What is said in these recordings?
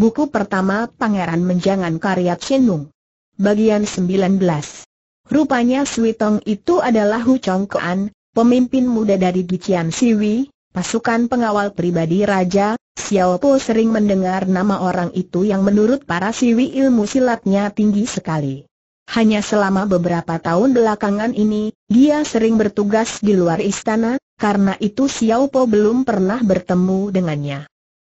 Buku pertama Pangeran Menjangan Karya Chenung. Bagian 19. Rupanya Sui Tong itu adalah Hu Chong Kean, pemimpin muda dari Gician Siwi, pasukan pengawal pribadi Raja, Xiao Po sering mendengar nama orang itu yang menurut para Siwi ilmu silatnya tinggi sekali. Hanya selama beberapa tahun belakangan ini, dia sering bertugas di luar istana, karena itu Xiao Po belum pernah bertemu dengannya.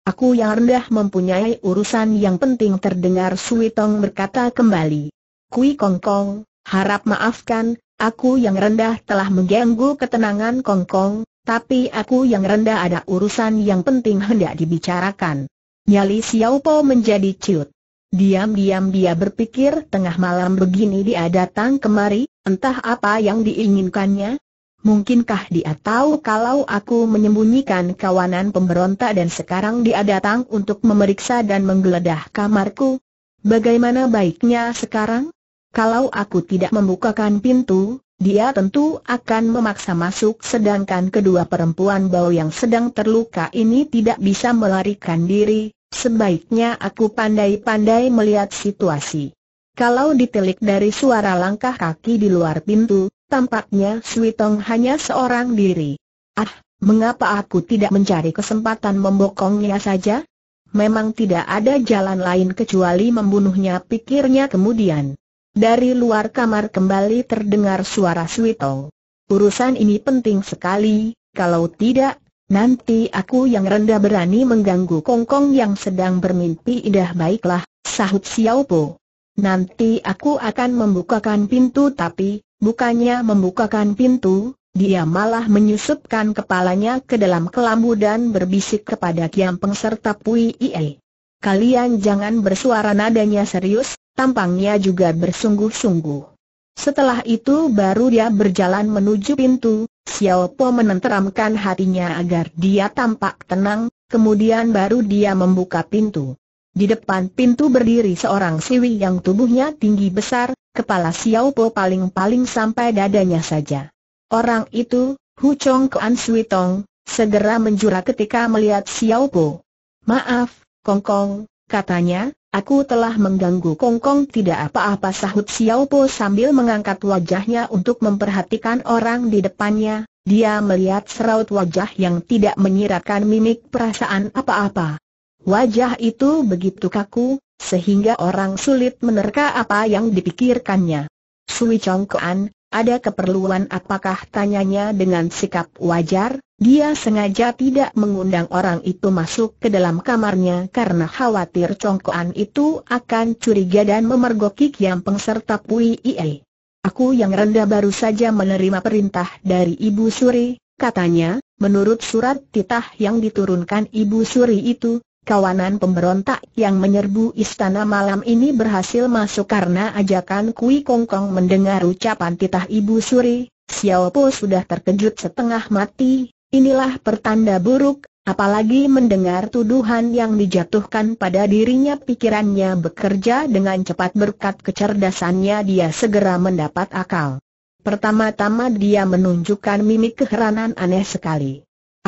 Aku yang rendah mempunyai urusan yang penting terdengar Sui Tong berkata kembali. Kui Kong Kong, harap maafkan, aku yang rendah telah mengganggu ketenangan Kong Kong, tapi aku yang rendah ada urusan yang penting hendak dibicarakan. Nyali Xiao Po menjadi ciut. Diam-diam dia berpikir tengah malam begini dia datang kemari, entah apa yang diinginkannya, Mungkinkah dia tahu kalau aku menyembunyikan kawanan pemberontak dan sekarang dia datang untuk memeriksa dan menggeledah kamarku? Bagaimana baiknya sekarang? Kalau aku tidak membukakan pintu, dia tentu akan memaksa masuk sedangkan kedua perempuan bau yang sedang terluka ini tidak bisa melarikan diri, sebaiknya aku pandai-pandai melihat situasi. Kalau ditelik dari suara langkah kaki di luar pintu, Tampaknya Sui Tong hanya seorang diri. Ah, mengapa aku tidak mencari kesempatan membokongnya saja? Memang tidak ada jalan lain kecuali membunuhnya pikirnya kemudian. Dari luar kamar kembali terdengar suara Sui Tong. Urusan ini penting sekali, kalau tidak, nanti aku yang rendah berani mengganggu Kongkong yang sedang bermimpi indah baiklah, sahut Xiao Po. Nanti aku akan membukakan pintu tapi, Bukannya membukakan pintu, dia malah menyusupkan kepalanya ke dalam kelambu dan berbisik kepada Kiam Peng serta Pui Ie. Kalian jangan bersuara nadanya serius, tampangnya juga bersungguh-sungguh. Setelah itu baru dia berjalan menuju pintu, Xiao Po menenteramkan hatinya agar dia tampak tenang, kemudian baru dia membuka pintu. Di depan pintu berdiri seorang siwi yang tubuhnya tinggi besar, kepala Xiao Po paling-paling sampai dadanya saja. Orang itu, Hu Chong Kuan Sui Tong, segera menjura ketika melihat Xiao Po. Maaf, Kong Kong, katanya, aku telah mengganggu Kong Kong tidak apa-apa sahut Xiao Po sambil mengangkat wajahnya untuk memperhatikan orang di depannya. Dia melihat seraut wajah yang tidak menyiratkan mimik perasaan apa-apa. Wajah itu begitu kaku, sehingga orang sulit menerka apa yang dipikirkannya. Sui Chong Kuan, ada keperluan apakah tanyanya dengan sikap wajar, dia sengaja tidak mengundang orang itu masuk ke dalam kamarnya karena khawatir Chong Kuan itu akan curiga dan memergoki Kiam Peng serta Pui Ie. Aku yang rendah baru saja menerima perintah dari Ibu Suri, katanya, menurut surat titah yang diturunkan Ibu Suri itu, Kawanan pemberontak yang menyerbu istana malam ini berhasil masuk karena ajakan Kui Kong Kong mendengar ucapan titah Ibu Suri, Xiao Po sudah terkejut setengah mati, inilah pertanda buruk, apalagi mendengar tuduhan yang dijatuhkan pada dirinya pikirannya bekerja dengan cepat berkat kecerdasannya dia segera mendapat akal. Pertama-tama dia menunjukkan mimik keheranan aneh sekali.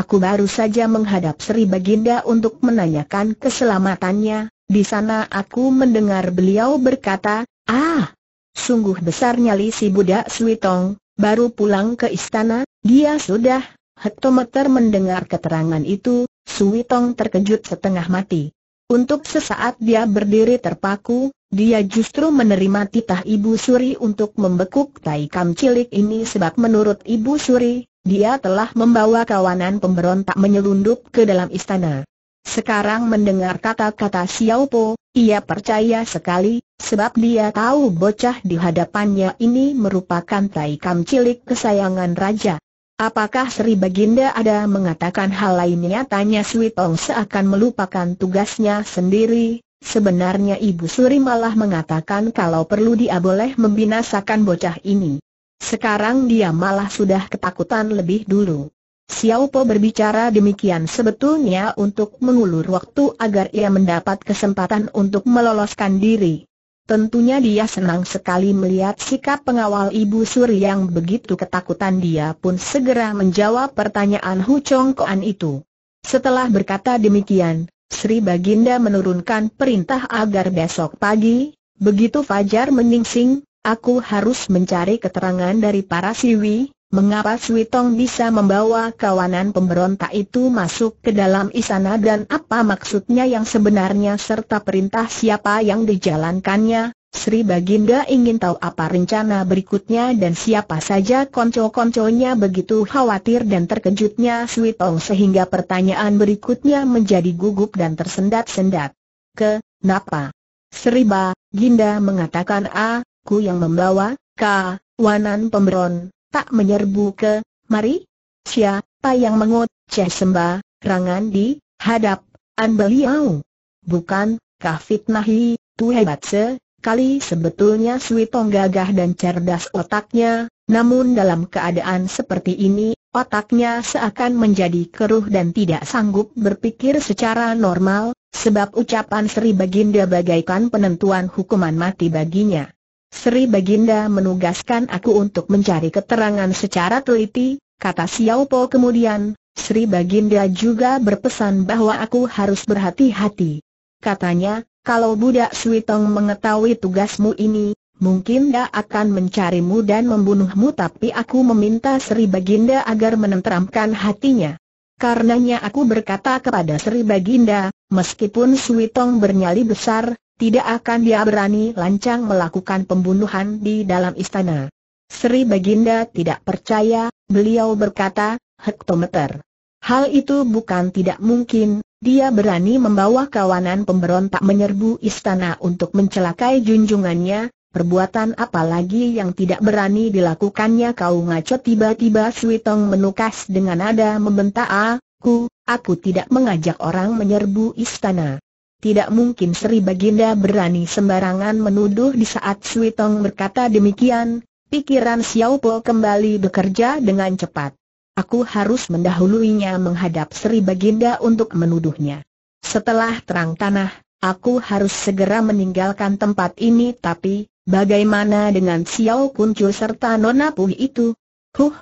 Aku baru saja menghadap Sri Baginda untuk menanyakan keselamatannya, di sana aku mendengar beliau berkata, Ah, sungguh besar nyali si budak Switong, baru pulang ke istana, dia sudah, hektometer mendengar keterangan itu, Switong terkejut setengah mati. Untuk sesaat dia berdiri terpaku, dia justru menerima titah Ibu Suri untuk membekuk tai kam cilik ini sebab menurut Ibu Suri, dia telah membawa kawanan pemberontak menyelundup ke dalam istana. Sekarang mendengar kata-kata Xiao Po, ia percaya sekali, sebab dia tahu bocah di hadapannya ini merupakan tai taikam cilik kesayangan raja. Apakah Sri Baginda ada mengatakan hal lainnya? Tanya Sui Tong seakan melupakan tugasnya sendiri. Sebenarnya Ibu Suri malah mengatakan kalau perlu dia boleh membinasakan bocah ini. Sekarang dia malah sudah ketakutan lebih dulu. Xiao Po berbicara demikian sebetulnya untuk mengulur waktu agar ia mendapat kesempatan untuk meloloskan diri. Tentunya dia senang sekali melihat sikap pengawal Ibu Suri yang begitu ketakutan dia pun segera menjawab pertanyaan Hu Chong Koan itu. Setelah berkata demikian, Sri Baginda menurunkan perintah agar besok pagi, begitu Fajar meningsing, Aku harus mencari keterangan dari para siwi, mengapa Sui Tong bisa membawa kawanan pemberontak itu masuk ke dalam istana dan apa maksudnya yang sebenarnya serta perintah siapa yang dijalankannya. Sri Baginda ingin tahu apa rencana berikutnya dan siapa saja konco-konconya begitu khawatir dan terkejutnya Sui Tong sehingga pertanyaan berikutnya menjadi gugup dan tersendat-sendat. Kenapa? Sri Baginda mengatakan A, ah, ku yang membawa, ka, wanan pemberon, tak menyerbu ke, mari, siapa yang mengut, sembah, rangan di, hadap, an beliau. Bukan, kah fitnahi, tu hebat se, kali sebetulnya Suitong gagah dan cerdas otaknya, namun dalam keadaan seperti ini, otaknya seakan menjadi keruh dan tidak sanggup berpikir secara normal, sebab ucapan Sri Baginda bagaikan penentuan hukuman mati baginya. Sri Baginda menugaskan aku untuk mencari keterangan secara teliti, kata Xiao Po kemudian, Sri Baginda juga berpesan bahwa aku harus berhati-hati. Katanya, kalau budak Switong mengetahui tugasmu ini, mungkin dia akan mencarimu dan membunuhmu tapi aku meminta Sri Baginda agar menenteramkan hatinya. Karenanya aku berkata kepada Sri Baginda, meskipun Switong bernyali besar, tidak akan dia berani lancang melakukan pembunuhan di dalam istana. Sri Baginda tidak percaya, beliau berkata, hektometer. Hal itu bukan tidak mungkin, dia berani membawa kawanan pemberontak menyerbu istana untuk mencelakai junjungannya, perbuatan apalagi yang tidak berani dilakukannya kau ngaco tiba-tiba Switong menukas dengan nada membentak aku, aku tidak mengajak orang menyerbu istana tidak mungkin Sri Baginda berani sembarangan menuduh di saat Sui Tong berkata demikian, pikiran Xiao Po kembali bekerja dengan cepat. Aku harus mendahuluinya menghadap Sri Baginda untuk menuduhnya. Setelah terang tanah, aku harus segera meninggalkan tempat ini tapi, bagaimana dengan Xiao Kuncu serta Nona Puh itu? Huh,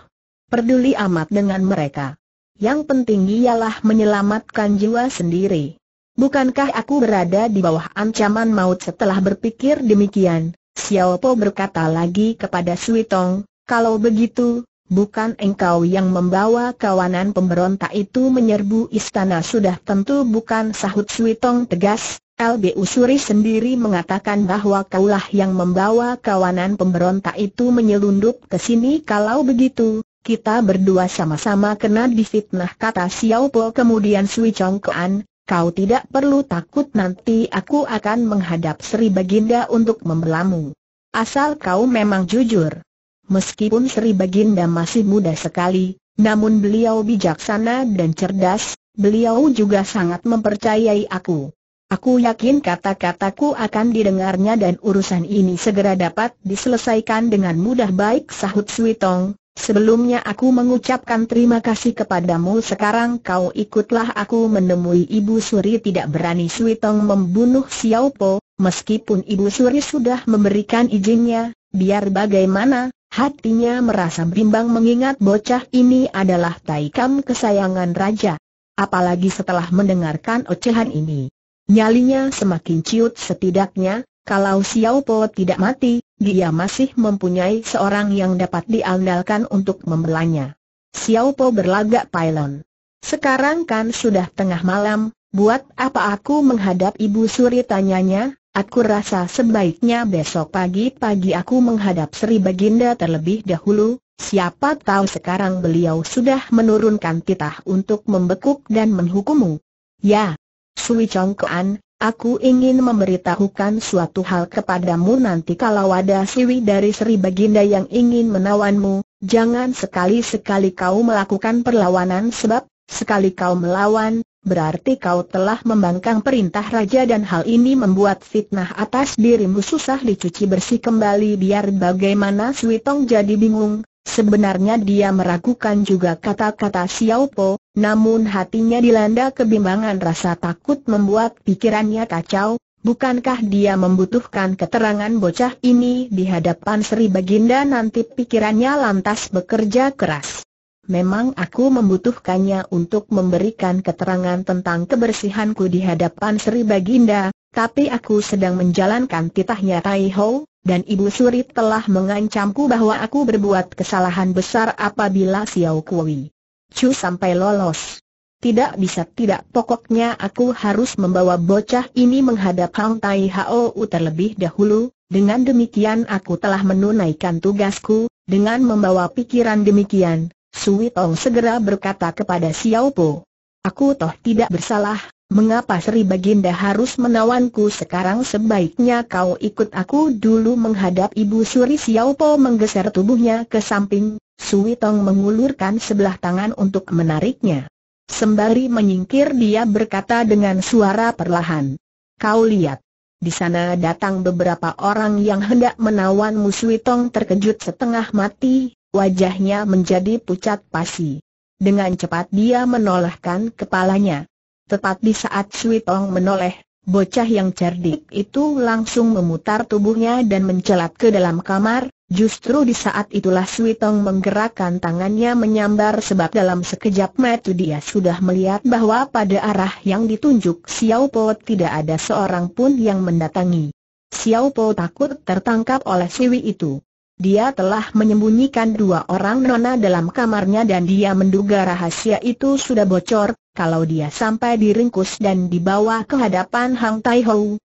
peduli amat dengan mereka. Yang penting ialah menyelamatkan jiwa sendiri. Bukankah aku berada di bawah ancaman maut setelah berpikir demikian? Xiao Po berkata lagi kepada Sui Tong, kalau begitu, bukan engkau yang membawa kawanan pemberontak itu menyerbu istana sudah tentu bukan sahut Sui Tong tegas, LB Usuri sendiri mengatakan bahwa kaulah yang membawa kawanan pemberontak itu menyelundup ke sini kalau begitu, kita berdua sama-sama kena difitnah kata Xiao Po kemudian Sui Chong Kuan, Kau tidak perlu takut nanti aku akan menghadap Sri Baginda untuk membelamu. Asal kau memang jujur. Meskipun Sri Baginda masih muda sekali, namun beliau bijaksana dan cerdas, beliau juga sangat mempercayai aku. Aku yakin kata-kataku akan didengarnya dan urusan ini segera dapat diselesaikan dengan mudah baik sahut Switong, Sebelumnya aku mengucapkan terima kasih kepadamu sekarang kau ikutlah aku menemui Ibu Suri tidak berani Sui Tong membunuh Xiao Po, meskipun Ibu Suri sudah memberikan izinnya, biar bagaimana, hatinya merasa bimbang mengingat bocah ini adalah taikam kesayangan raja. Apalagi setelah mendengarkan ocehan ini. Nyalinya semakin ciut setidaknya, kalau Xiao Po tidak mati, dia masih mempunyai seorang yang dapat diandalkan untuk membelanya. Xiao Po berlagak pylon. Sekarang kan sudah tengah malam, buat apa aku menghadap ibu suri tanyanya, aku rasa sebaiknya besok pagi-pagi aku menghadap Sri Baginda terlebih dahulu, siapa tahu sekarang beliau sudah menurunkan titah untuk membekuk dan menghukummu. Ya, Sui Chong Kuan, Aku ingin memberitahukan suatu hal kepadamu nanti kalau ada siwi dari Sri Baginda yang ingin menawanmu, jangan sekali-sekali kau melakukan perlawanan sebab, sekali kau melawan, berarti kau telah membangkang perintah raja dan hal ini membuat fitnah atas dirimu susah dicuci bersih kembali biar bagaimana Sui Tong jadi bingung, Sebenarnya dia meragukan juga kata-kata Xiao Po, namun hatinya dilanda kebimbangan rasa takut membuat pikirannya kacau, bukankah dia membutuhkan keterangan bocah ini di hadapan Sri Baginda nanti pikirannya lantas bekerja keras. Memang aku membutuhkannya untuk memberikan keterangan tentang kebersihanku di hadapan Sri Baginda, tapi aku sedang menjalankan titahnya Tai Ho, dan Ibu Suri telah mengancamku bahwa aku berbuat kesalahan besar apabila Xiao Kui Chu sampai lolos. Tidak bisa tidak pokoknya aku harus membawa bocah ini menghadap Hang Tai Ho terlebih dahulu, dengan demikian aku telah menunaikan tugasku, dengan membawa pikiran demikian, Sui Tong segera berkata kepada Xiao Po. Aku toh tidak bersalah, Mengapa Sri Baginda harus menawanku sekarang sebaiknya kau ikut aku dulu menghadap Ibu Suri Po. menggeser tubuhnya ke samping, Sui Tong mengulurkan sebelah tangan untuk menariknya. Sembari menyingkir dia berkata dengan suara perlahan. Kau lihat. Di sana datang beberapa orang yang hendak menawanmu Sui Tong terkejut setengah mati, wajahnya menjadi pucat pasi. Dengan cepat dia menolehkan kepalanya. Tepat di saat Sui Tong menoleh, bocah yang cerdik itu langsung memutar tubuhnya dan mencelat ke dalam kamar, justru di saat itulah Sui Tong menggerakkan tangannya menyambar sebab dalam sekejap mata dia sudah melihat bahwa pada arah yang ditunjuk Xiao Po tidak ada seorang pun yang mendatangi. Xiao Po takut tertangkap oleh Siwi itu. Dia telah menyembunyikan dua orang nona dalam kamarnya dan dia menduga rahasia itu sudah bocor, kalau dia sampai diringkus dan dibawa ke hadapan Hang Tai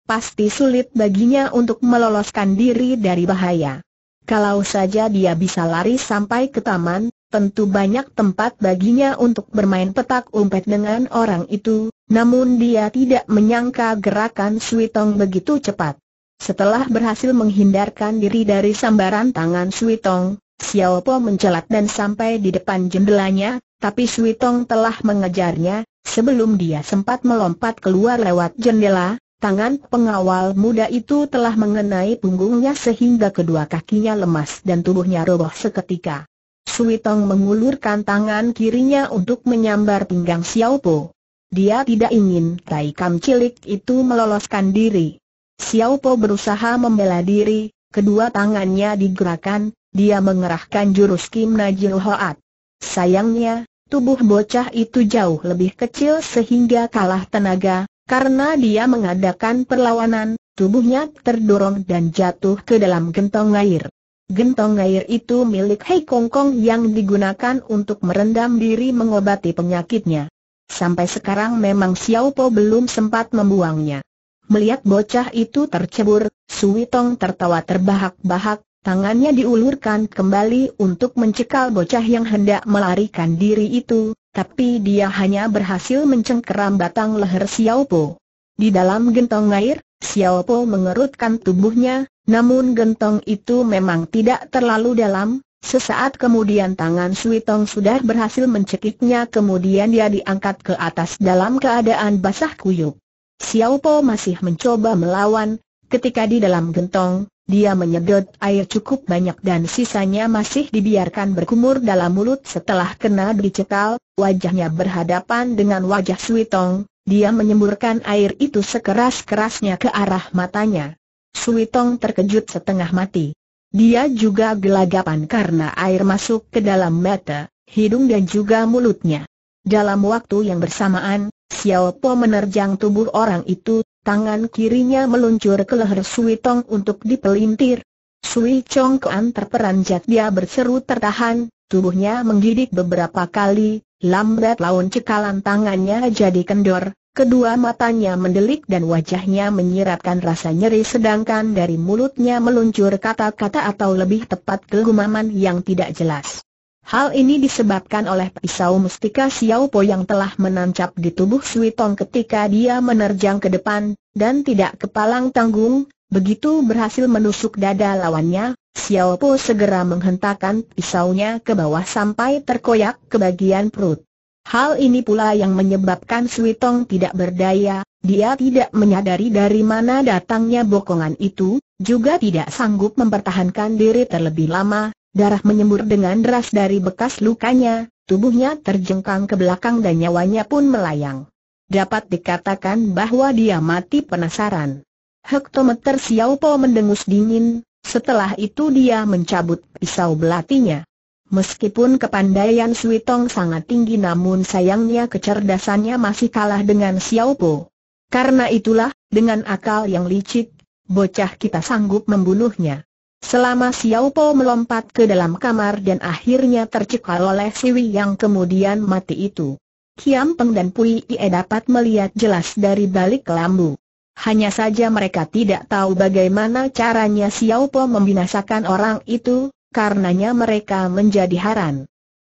pasti sulit baginya untuk meloloskan diri dari bahaya. Kalau saja dia bisa lari sampai ke taman, tentu banyak tempat baginya untuk bermain petak umpet dengan orang itu, namun dia tidak menyangka gerakan Tong begitu cepat. Setelah berhasil menghindarkan diri dari sambaran tangan Tong, Xiao Po mencelat dan sampai di depan jendelanya, tapi Sui Tong telah mengejarnya, sebelum dia sempat melompat keluar lewat jendela, tangan pengawal muda itu telah mengenai punggungnya sehingga kedua kakinya lemas dan tubuhnya roboh seketika. Sui Tong mengulurkan tangan kirinya untuk menyambar pinggang Xiao Po. Dia tidak ingin tai kam cilik itu meloloskan diri. Xiao Po berusaha membela diri, kedua tangannya digerakkan, dia mengerahkan jurus Kim Najil Hoat. Sayangnya, tubuh bocah itu jauh lebih kecil sehingga kalah tenaga, karena dia mengadakan perlawanan, tubuhnya terdorong dan jatuh ke dalam gentong air. Gentong air itu milik Hei Kong Kong yang digunakan untuk merendam diri mengobati penyakitnya. Sampai sekarang memang Xiao Po belum sempat membuangnya. Melihat bocah itu tercebur, Sui Tong tertawa terbahak-bahak, Tangannya diulurkan kembali untuk mencekal bocah yang hendak melarikan diri itu, tapi dia hanya berhasil mencengkeram batang leher Xiao Po. Di dalam gentong air, Xiao Po mengerutkan tubuhnya, namun gentong itu memang tidak terlalu dalam, sesaat kemudian tangan Sui Tong sudah berhasil mencekiknya kemudian dia diangkat ke atas dalam keadaan basah kuyuk. Xiao Po masih mencoba melawan, ketika di dalam gentong, dia menyedot air cukup banyak dan sisanya masih dibiarkan berkumur dalam mulut setelah kena dicekal, wajahnya berhadapan dengan wajah Suitong, dia menyemburkan air itu sekeras-kerasnya ke arah matanya. Suitong terkejut setengah mati. Dia juga gelagapan karena air masuk ke dalam mata, hidung dan juga mulutnya. Dalam waktu yang bersamaan, Xiao Po menerjang tubuh orang itu, Tangan kirinya meluncur ke leher Sui Tong untuk dipelintir. Sui Chong Kuan terperanjat dia berseru tertahan, tubuhnya menggidik beberapa kali, lambat laun cekalan tangannya jadi kendor, Kedua matanya mendelik dan wajahnya menyiratkan rasa nyeri sedangkan dari mulutnya meluncur kata-kata atau lebih tepat kegumaman yang tidak jelas. Hal ini disebabkan oleh pisau mustika Xiao Po yang telah menancap di tubuh Sui Tong ketika dia menerjang ke depan, dan tidak kepalang tanggung, begitu berhasil menusuk dada lawannya, Xiao Po segera menghentakkan pisaunya ke bawah sampai terkoyak ke bagian perut. Hal ini pula yang menyebabkan Sui Tong tidak berdaya, dia tidak menyadari dari mana datangnya bokongan itu, juga tidak sanggup mempertahankan diri terlebih lama, Darah menyembur dengan deras dari bekas lukanya, tubuhnya terjengkang ke belakang dan nyawanya pun melayang. Dapat dikatakan bahwa dia mati penasaran. Hektometer Xiao Po mendengus dingin, setelah itu dia mencabut pisau belatinya. Meskipun kepandaian Sui sangat tinggi namun sayangnya kecerdasannya masih kalah dengan Xiao Po. Karena itulah, dengan akal yang licik, bocah kita sanggup membunuhnya. Selama Xiao Po melompat ke dalam kamar dan akhirnya tercekal oleh Siwi yang kemudian mati itu. Kiam Peng dan Pui Ie dapat melihat jelas dari balik kelambu. Hanya saja mereka tidak tahu bagaimana caranya Xiao Po membinasakan orang itu, karenanya mereka menjadi haran.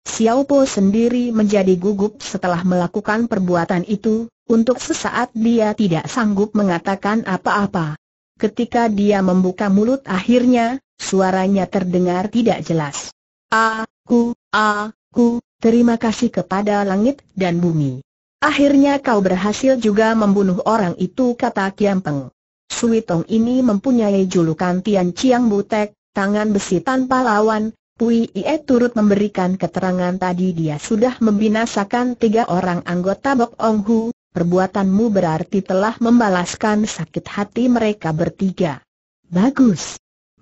Xiao Po sendiri menjadi gugup setelah melakukan perbuatan itu, untuk sesaat dia tidak sanggup mengatakan apa-apa. Ketika dia membuka mulut akhirnya, Suaranya terdengar tidak jelas. Aku, aku, terima kasih kepada langit dan bumi. Akhirnya kau berhasil juga membunuh orang itu kata Kiam Peng. Sui Tong ini mempunyai julukan Tian Chiang Butek, tangan besi tanpa lawan, Pui Ie turut memberikan keterangan tadi dia sudah membinasakan tiga orang anggota Bok Ong Hu, perbuatanmu berarti telah membalaskan sakit hati mereka bertiga. Bagus.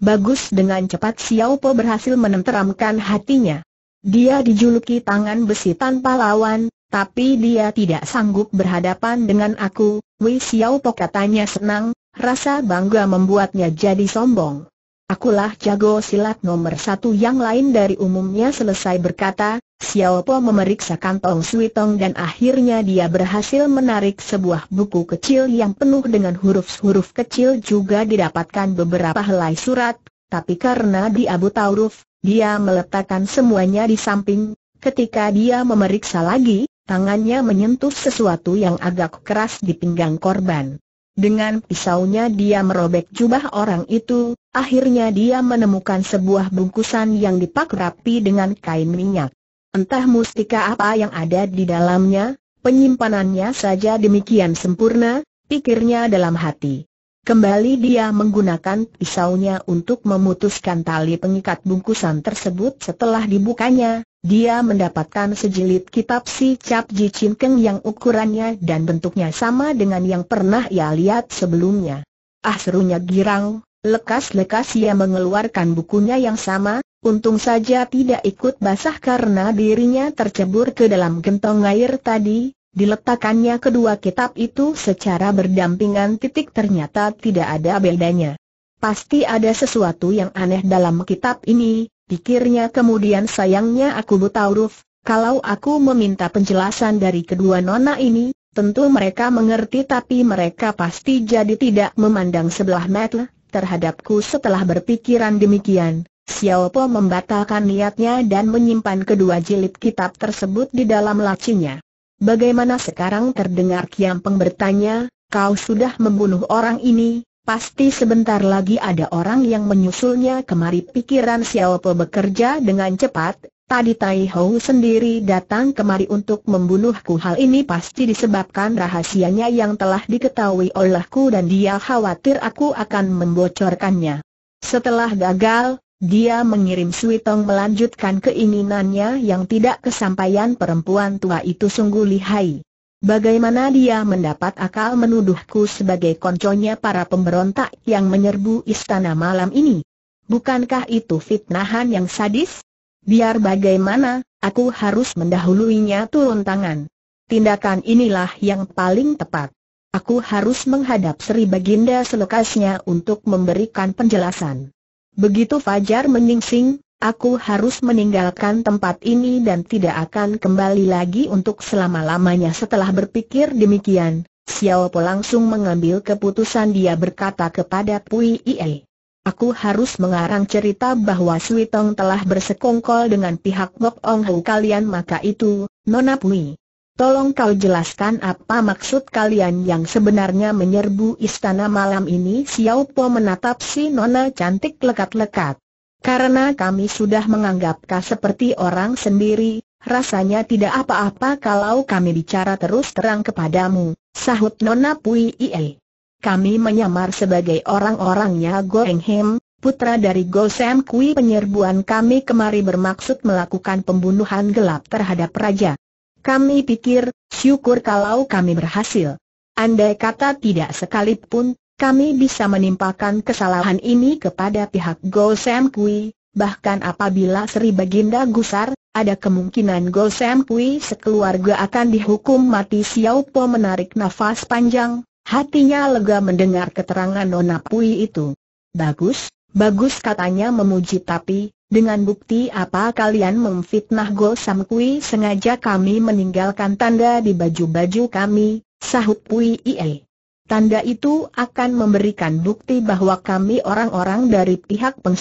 Bagus dengan cepat Xiao Po berhasil menenteramkan hatinya. Dia dijuluki tangan besi tanpa lawan, tapi dia tidak sanggup berhadapan dengan aku, Wei Xiao Po katanya senang, rasa bangga membuatnya jadi sombong. Akulah jago silat nomor satu yang lain dari umumnya selesai berkata, Xiao Po memeriksa kantong Suitong dan akhirnya dia berhasil menarik sebuah buku kecil yang penuh dengan huruf-huruf kecil juga didapatkan beberapa helai surat, tapi karena di abu tauruf, dia meletakkan semuanya di samping. Ketika dia memeriksa lagi, tangannya menyentuh sesuatu yang agak keras di pinggang korban. Dengan pisaunya dia merobek jubah orang itu, akhirnya dia menemukan sebuah bungkusan yang dipak rapi dengan kain minyak. Entah mustika apa yang ada di dalamnya, penyimpanannya saja demikian sempurna, pikirnya dalam hati. Kembali dia menggunakan pisaunya untuk memutuskan tali pengikat bungkusan tersebut setelah dibukanya, dia mendapatkan sejilid kitab si Cap Ji Chin Keng yang ukurannya dan bentuknya sama dengan yang pernah ia lihat sebelumnya. Ah serunya girang, lekas-lekas ia mengeluarkan bukunya yang sama, untung saja tidak ikut basah karena dirinya tercebur ke dalam gentong air tadi, diletakkannya kedua kitab itu secara berdampingan titik ternyata tidak ada bedanya. Pasti ada sesuatu yang aneh dalam kitab ini, pikirnya kemudian sayangnya aku buta huruf, kalau aku meminta penjelasan dari kedua nona ini, tentu mereka mengerti tapi mereka pasti jadi tidak memandang sebelah mata terhadapku setelah berpikiran demikian. Xiao Po membatalkan niatnya dan menyimpan kedua jilid kitab tersebut di dalam lacinya. Bagaimana sekarang terdengar kiam peng bertanya, kau sudah membunuh orang ini, Pasti sebentar lagi ada orang yang menyusulnya kemari pikiran Xiao Po bekerja dengan cepat, tadi Tai Hou sendiri datang kemari untuk membunuhku hal ini pasti disebabkan rahasianya yang telah diketahui olehku dan dia khawatir aku akan membocorkannya. Setelah gagal, dia mengirim Sui Tong melanjutkan keinginannya yang tidak kesampaian perempuan tua itu sungguh lihai. Bagaimana dia mendapat akal menuduhku sebagai konconya para pemberontak yang menyerbu istana malam ini? Bukankah itu fitnahan yang sadis? Biar bagaimana, aku harus mendahuluinya turun tangan. Tindakan inilah yang paling tepat. Aku harus menghadap Sri Baginda selekasnya untuk memberikan penjelasan. Begitu Fajar menyingsing, aku harus meninggalkan tempat ini dan tidak akan kembali lagi untuk selama-lamanya setelah berpikir demikian. Xiao Po langsung mengambil keputusan dia berkata kepada Pui Ie. Aku harus mengarang cerita bahwa Sui Tong telah bersekongkol dengan pihak Ngok Ong Hu kalian maka itu, Nona Pui. Tolong kau jelaskan apa maksud kalian yang sebenarnya menyerbu istana malam ini Xiao Po menatap si Nona cantik lekat-lekat. Karena kami sudah menganggapkah seperti orang sendiri, rasanya tidak apa-apa kalau kami bicara terus terang kepadamu, sahut Nona Pui Ie. Kami menyamar sebagai orang-orangnya Goeng Hem, putra dari Go Sam Kui penyerbuan kami kemari bermaksud melakukan pembunuhan gelap terhadap raja. Kami pikir, syukur kalau kami berhasil. Andai kata tidak sekalipun, kami bisa menimpakan kesalahan ini kepada pihak Gosem Sam Kui, bahkan apabila Sri Baginda Gusar, ada kemungkinan Gosem Sam Kui sekeluarga akan dihukum mati Xiao Po menarik nafas panjang, hatinya lega mendengar keterangan Nona Pui itu. Bagus, bagus katanya memuji tapi, dengan bukti apa kalian memfitnah Go Sam Kui sengaja kami meninggalkan tanda di baju-baju kami, sahut Pui Ie. Tanda itu akan memberikan bukti bahwa kami orang-orang dari pihak Peng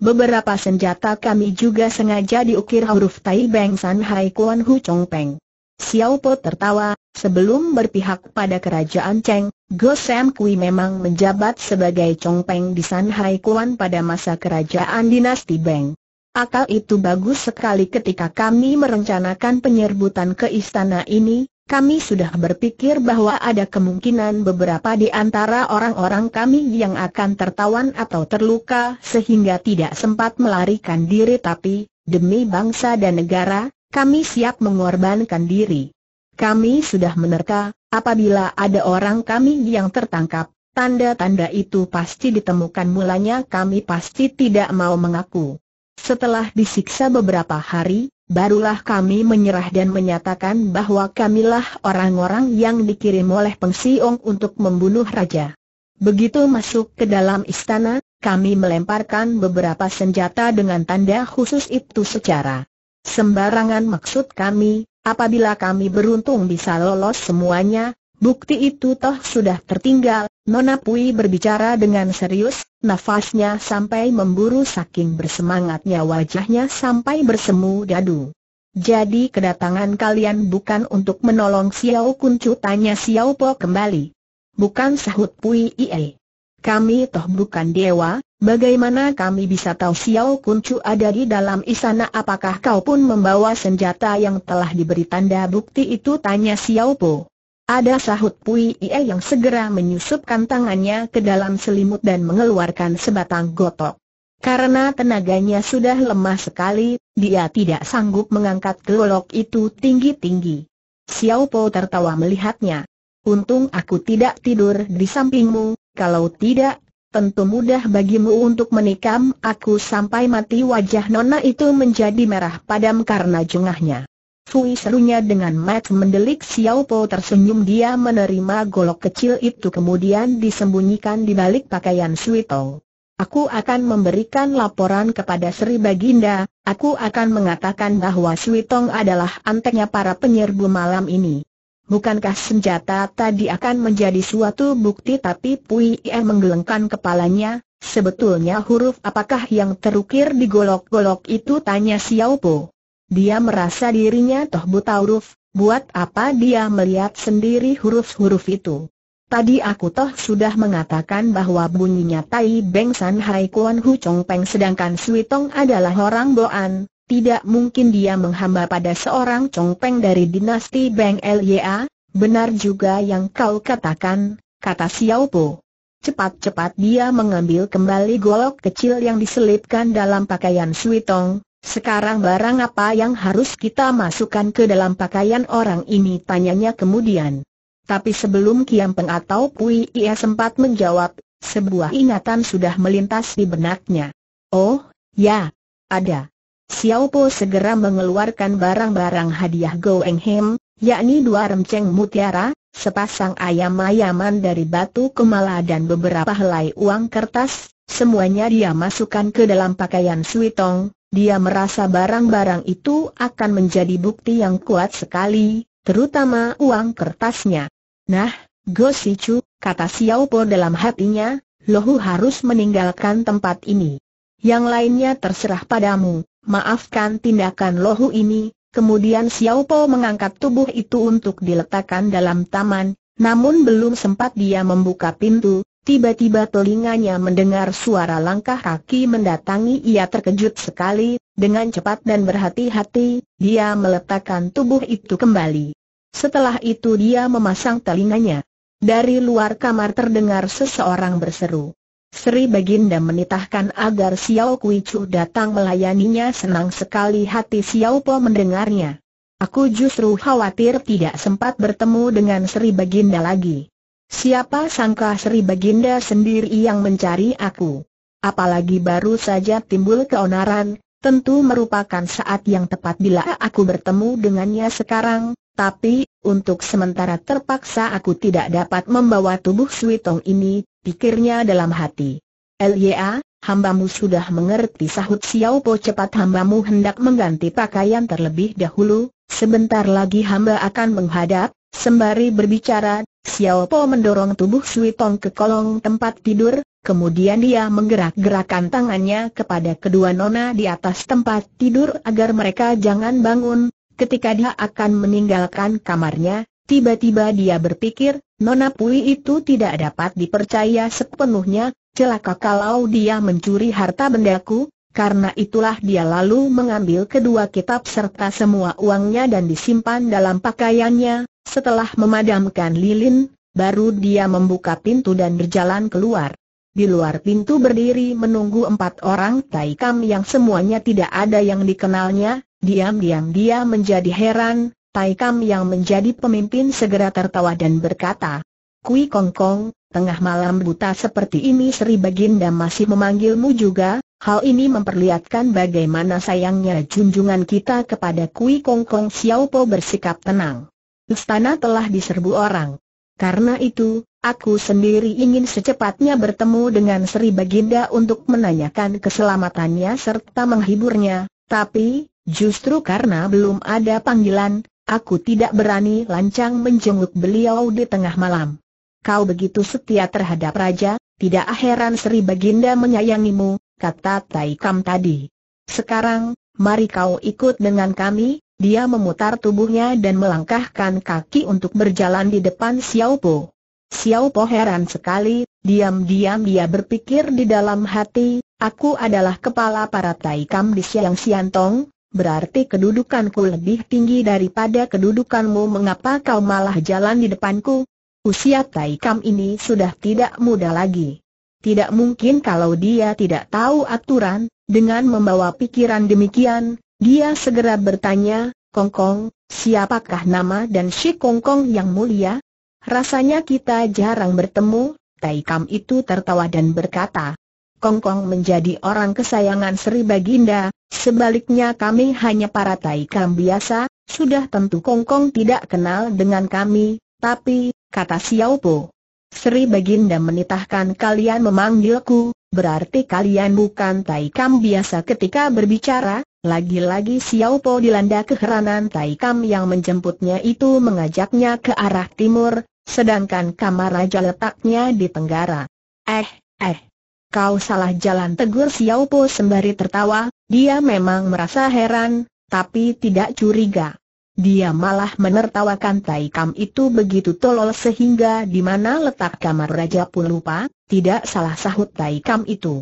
Beberapa senjata kami juga sengaja diukir huruf Tai Beng San Hai Kuan Hu Chong Peng. Xiao Po tertawa, sebelum berpihak pada kerajaan Cheng, Go Sam Kui memang menjabat sebagai Chong Peng di San Hai Kuan pada masa kerajaan dinasti Beng. Akal itu bagus sekali ketika kami merencanakan penyerbutan ke istana ini, kami sudah berpikir bahwa ada kemungkinan beberapa di antara orang-orang kami yang akan tertawan atau terluka sehingga tidak sempat melarikan diri tapi, demi bangsa dan negara, kami siap mengorbankan diri. Kami sudah menerka, apabila ada orang kami yang tertangkap, tanda-tanda itu pasti ditemukan mulanya kami pasti tidak mau mengaku. Setelah disiksa beberapa hari, barulah kami menyerah dan menyatakan bahwa kamilah orang-orang yang dikirim oleh Peng Siong untuk membunuh raja. Begitu masuk ke dalam istana, kami melemparkan beberapa senjata dengan tanda khusus itu secara sembarangan maksud kami, apabila kami beruntung bisa lolos semuanya, Bukti itu toh sudah tertinggal, Nona Pui berbicara dengan serius, nafasnya sampai memburu saking bersemangatnya wajahnya sampai bersemu dadu. Jadi kedatangan kalian bukan untuk menolong Xiao Kuncu tanya Xiao Po kembali. Bukan sahut Pui Ie. Kami toh bukan dewa, bagaimana kami bisa tahu Xiao Kuncu ada di dalam istana apakah kau pun membawa senjata yang telah diberi tanda bukti itu tanya Xiao Po. Ada sahut Pui Ie yang segera menyusupkan tangannya ke dalam selimut dan mengeluarkan sebatang gotok. Karena tenaganya sudah lemah sekali, dia tidak sanggup mengangkat golok itu tinggi-tinggi. Xiao Po tertawa melihatnya. Untung aku tidak tidur di sampingmu, kalau tidak, tentu mudah bagimu untuk menikam aku sampai mati wajah nona itu menjadi merah padam karena jengahnya. Hui serunya dengan mat mendelik Xiao Po tersenyum dia menerima golok kecil itu kemudian disembunyikan di balik pakaian Sui Tong. Aku akan memberikan laporan kepada Sri Baginda, aku akan mengatakan bahwa Sui Tong adalah anteknya para penyerbu malam ini. Bukankah senjata tadi akan menjadi suatu bukti tapi Pui Ie menggelengkan kepalanya, sebetulnya huruf apakah yang terukir di golok-golok itu tanya Xiao Po. Dia merasa dirinya toh buta huruf, buat apa dia melihat sendiri huruf-huruf itu. Tadi aku toh sudah mengatakan bahwa bunyinya Tai Beng San Hai Kuan Hu Chong Peng sedangkan Sui Tong adalah orang Boan, tidak mungkin dia menghamba pada seorang Chong Peng dari dinasti Beng Lya, benar juga yang kau katakan, kata Xiao Po. Cepat-cepat dia mengambil kembali golok kecil yang diselipkan dalam pakaian Sui Tong, sekarang barang apa yang harus kita masukkan ke dalam pakaian orang ini tanyanya kemudian. Tapi sebelum Kiam Peng atau Pui Ia sempat menjawab, sebuah ingatan sudah melintas di benaknya. Oh, ya, ada. Xiao Po segera mengeluarkan barang-barang hadiah Go Eng Hem, yakni dua remceng mutiara, sepasang ayam-ayaman dari batu kemala dan beberapa helai uang kertas, semuanya dia masukkan ke dalam pakaian Sui Tong, dia merasa barang-barang itu akan menjadi bukti yang kuat sekali, terutama uang kertasnya. Nah, Gosicu, kata Xiao Po dalam hatinya, Lohu harus meninggalkan tempat ini. Yang lainnya terserah padamu, maafkan tindakan Lohu ini. Kemudian Xiao Po mengangkat tubuh itu untuk diletakkan dalam taman, namun belum sempat dia membuka pintu, Tiba-tiba telinganya mendengar suara langkah kaki mendatangi ia terkejut sekali, dengan cepat dan berhati-hati, dia meletakkan tubuh itu kembali. Setelah itu dia memasang telinganya. Dari luar kamar terdengar seseorang berseru. Sri Baginda menitahkan agar Xiao Kui Chu datang melayaninya senang sekali hati Xiao Po mendengarnya. Aku justru khawatir tidak sempat bertemu dengan Sri Baginda lagi. Siapa sangka Sri Baginda sendiri yang mencari aku. Apalagi baru saja timbul keonaran, tentu merupakan saat yang tepat bila aku bertemu dengannya sekarang, tapi, untuk sementara terpaksa aku tidak dapat membawa tubuh Switong ini, pikirnya dalam hati. Lya, hambamu sudah mengerti sahut Xiao Po cepat hambamu hendak mengganti pakaian terlebih dahulu, sebentar lagi hamba akan menghadap, sembari berbicara, Xiao Po mendorong tubuh Sui Tong ke kolong tempat tidur, kemudian dia menggerak-gerakkan tangannya kepada kedua nona di atas tempat tidur agar mereka jangan bangun. Ketika dia akan meninggalkan kamarnya, tiba-tiba dia berpikir, Nona Pui itu tidak dapat dipercaya sepenuhnya, celaka kalau dia mencuri harta bendaku, karena itulah dia lalu mengambil kedua kitab serta semua uangnya dan disimpan dalam pakaiannya, setelah memadamkan lilin, baru dia membuka pintu dan berjalan keluar. Di luar pintu berdiri menunggu empat orang Taikam yang semuanya tidak ada yang dikenalnya, diam-diam dia menjadi heran, Taikam yang menjadi pemimpin segera tertawa dan berkata, Kui Kong Kong, tengah malam buta seperti ini Sri Baginda masih memanggilmu juga, hal ini memperlihatkan bagaimana sayangnya junjungan kita kepada Kui Kong Kong Xiao Po bersikap tenang. Istana telah diserbu orang. Karena itu, aku sendiri ingin secepatnya bertemu dengan Sri Baginda untuk menanyakan keselamatannya serta menghiburnya, tapi, justru karena belum ada panggilan, aku tidak berani lancang menjenguk beliau di tengah malam. Kau begitu setia terhadap Raja, tidak heran Sri Baginda menyayangimu, kata Taikam tadi. Sekarang, mari kau ikut dengan kami, dia memutar tubuhnya dan melangkahkan kaki untuk berjalan di depan Xiao Po. Xiao Po heran sekali, diam-diam dia berpikir di dalam hati, aku adalah kepala para taikam di Siang Siantong, berarti kedudukanku lebih tinggi daripada kedudukanmu mengapa kau malah jalan di depanku? Usia taikam ini sudah tidak muda lagi. Tidak mungkin kalau dia tidak tahu aturan, dengan membawa pikiran demikian, dia segera bertanya, Kong Kong, siapakah nama dan si Kong Kong yang mulia? Rasanya kita jarang bertemu, Tai Kam itu tertawa dan berkata, Kong Kong menjadi orang kesayangan Sri Baginda, sebaliknya kami hanya para Tai Kam biasa, sudah tentu Kong Kong tidak kenal dengan kami, tapi, kata Xiao Po. Sri Baginda menitahkan kalian memanggilku, berarti kalian bukan Tai Kam biasa ketika berbicara, lagi-lagi Xiao Po dilanda keheranan Tai Kam yang menjemputnya itu mengajaknya ke arah timur, sedangkan kamar raja letaknya di tenggara. Eh, eh, kau salah jalan tegur Xiao Po sembari tertawa, dia memang merasa heran, tapi tidak curiga. Dia malah menertawakan Tai Kam itu begitu tolol sehingga di mana letak kamar raja pun lupa, tidak salah sahut Tai Kam itu.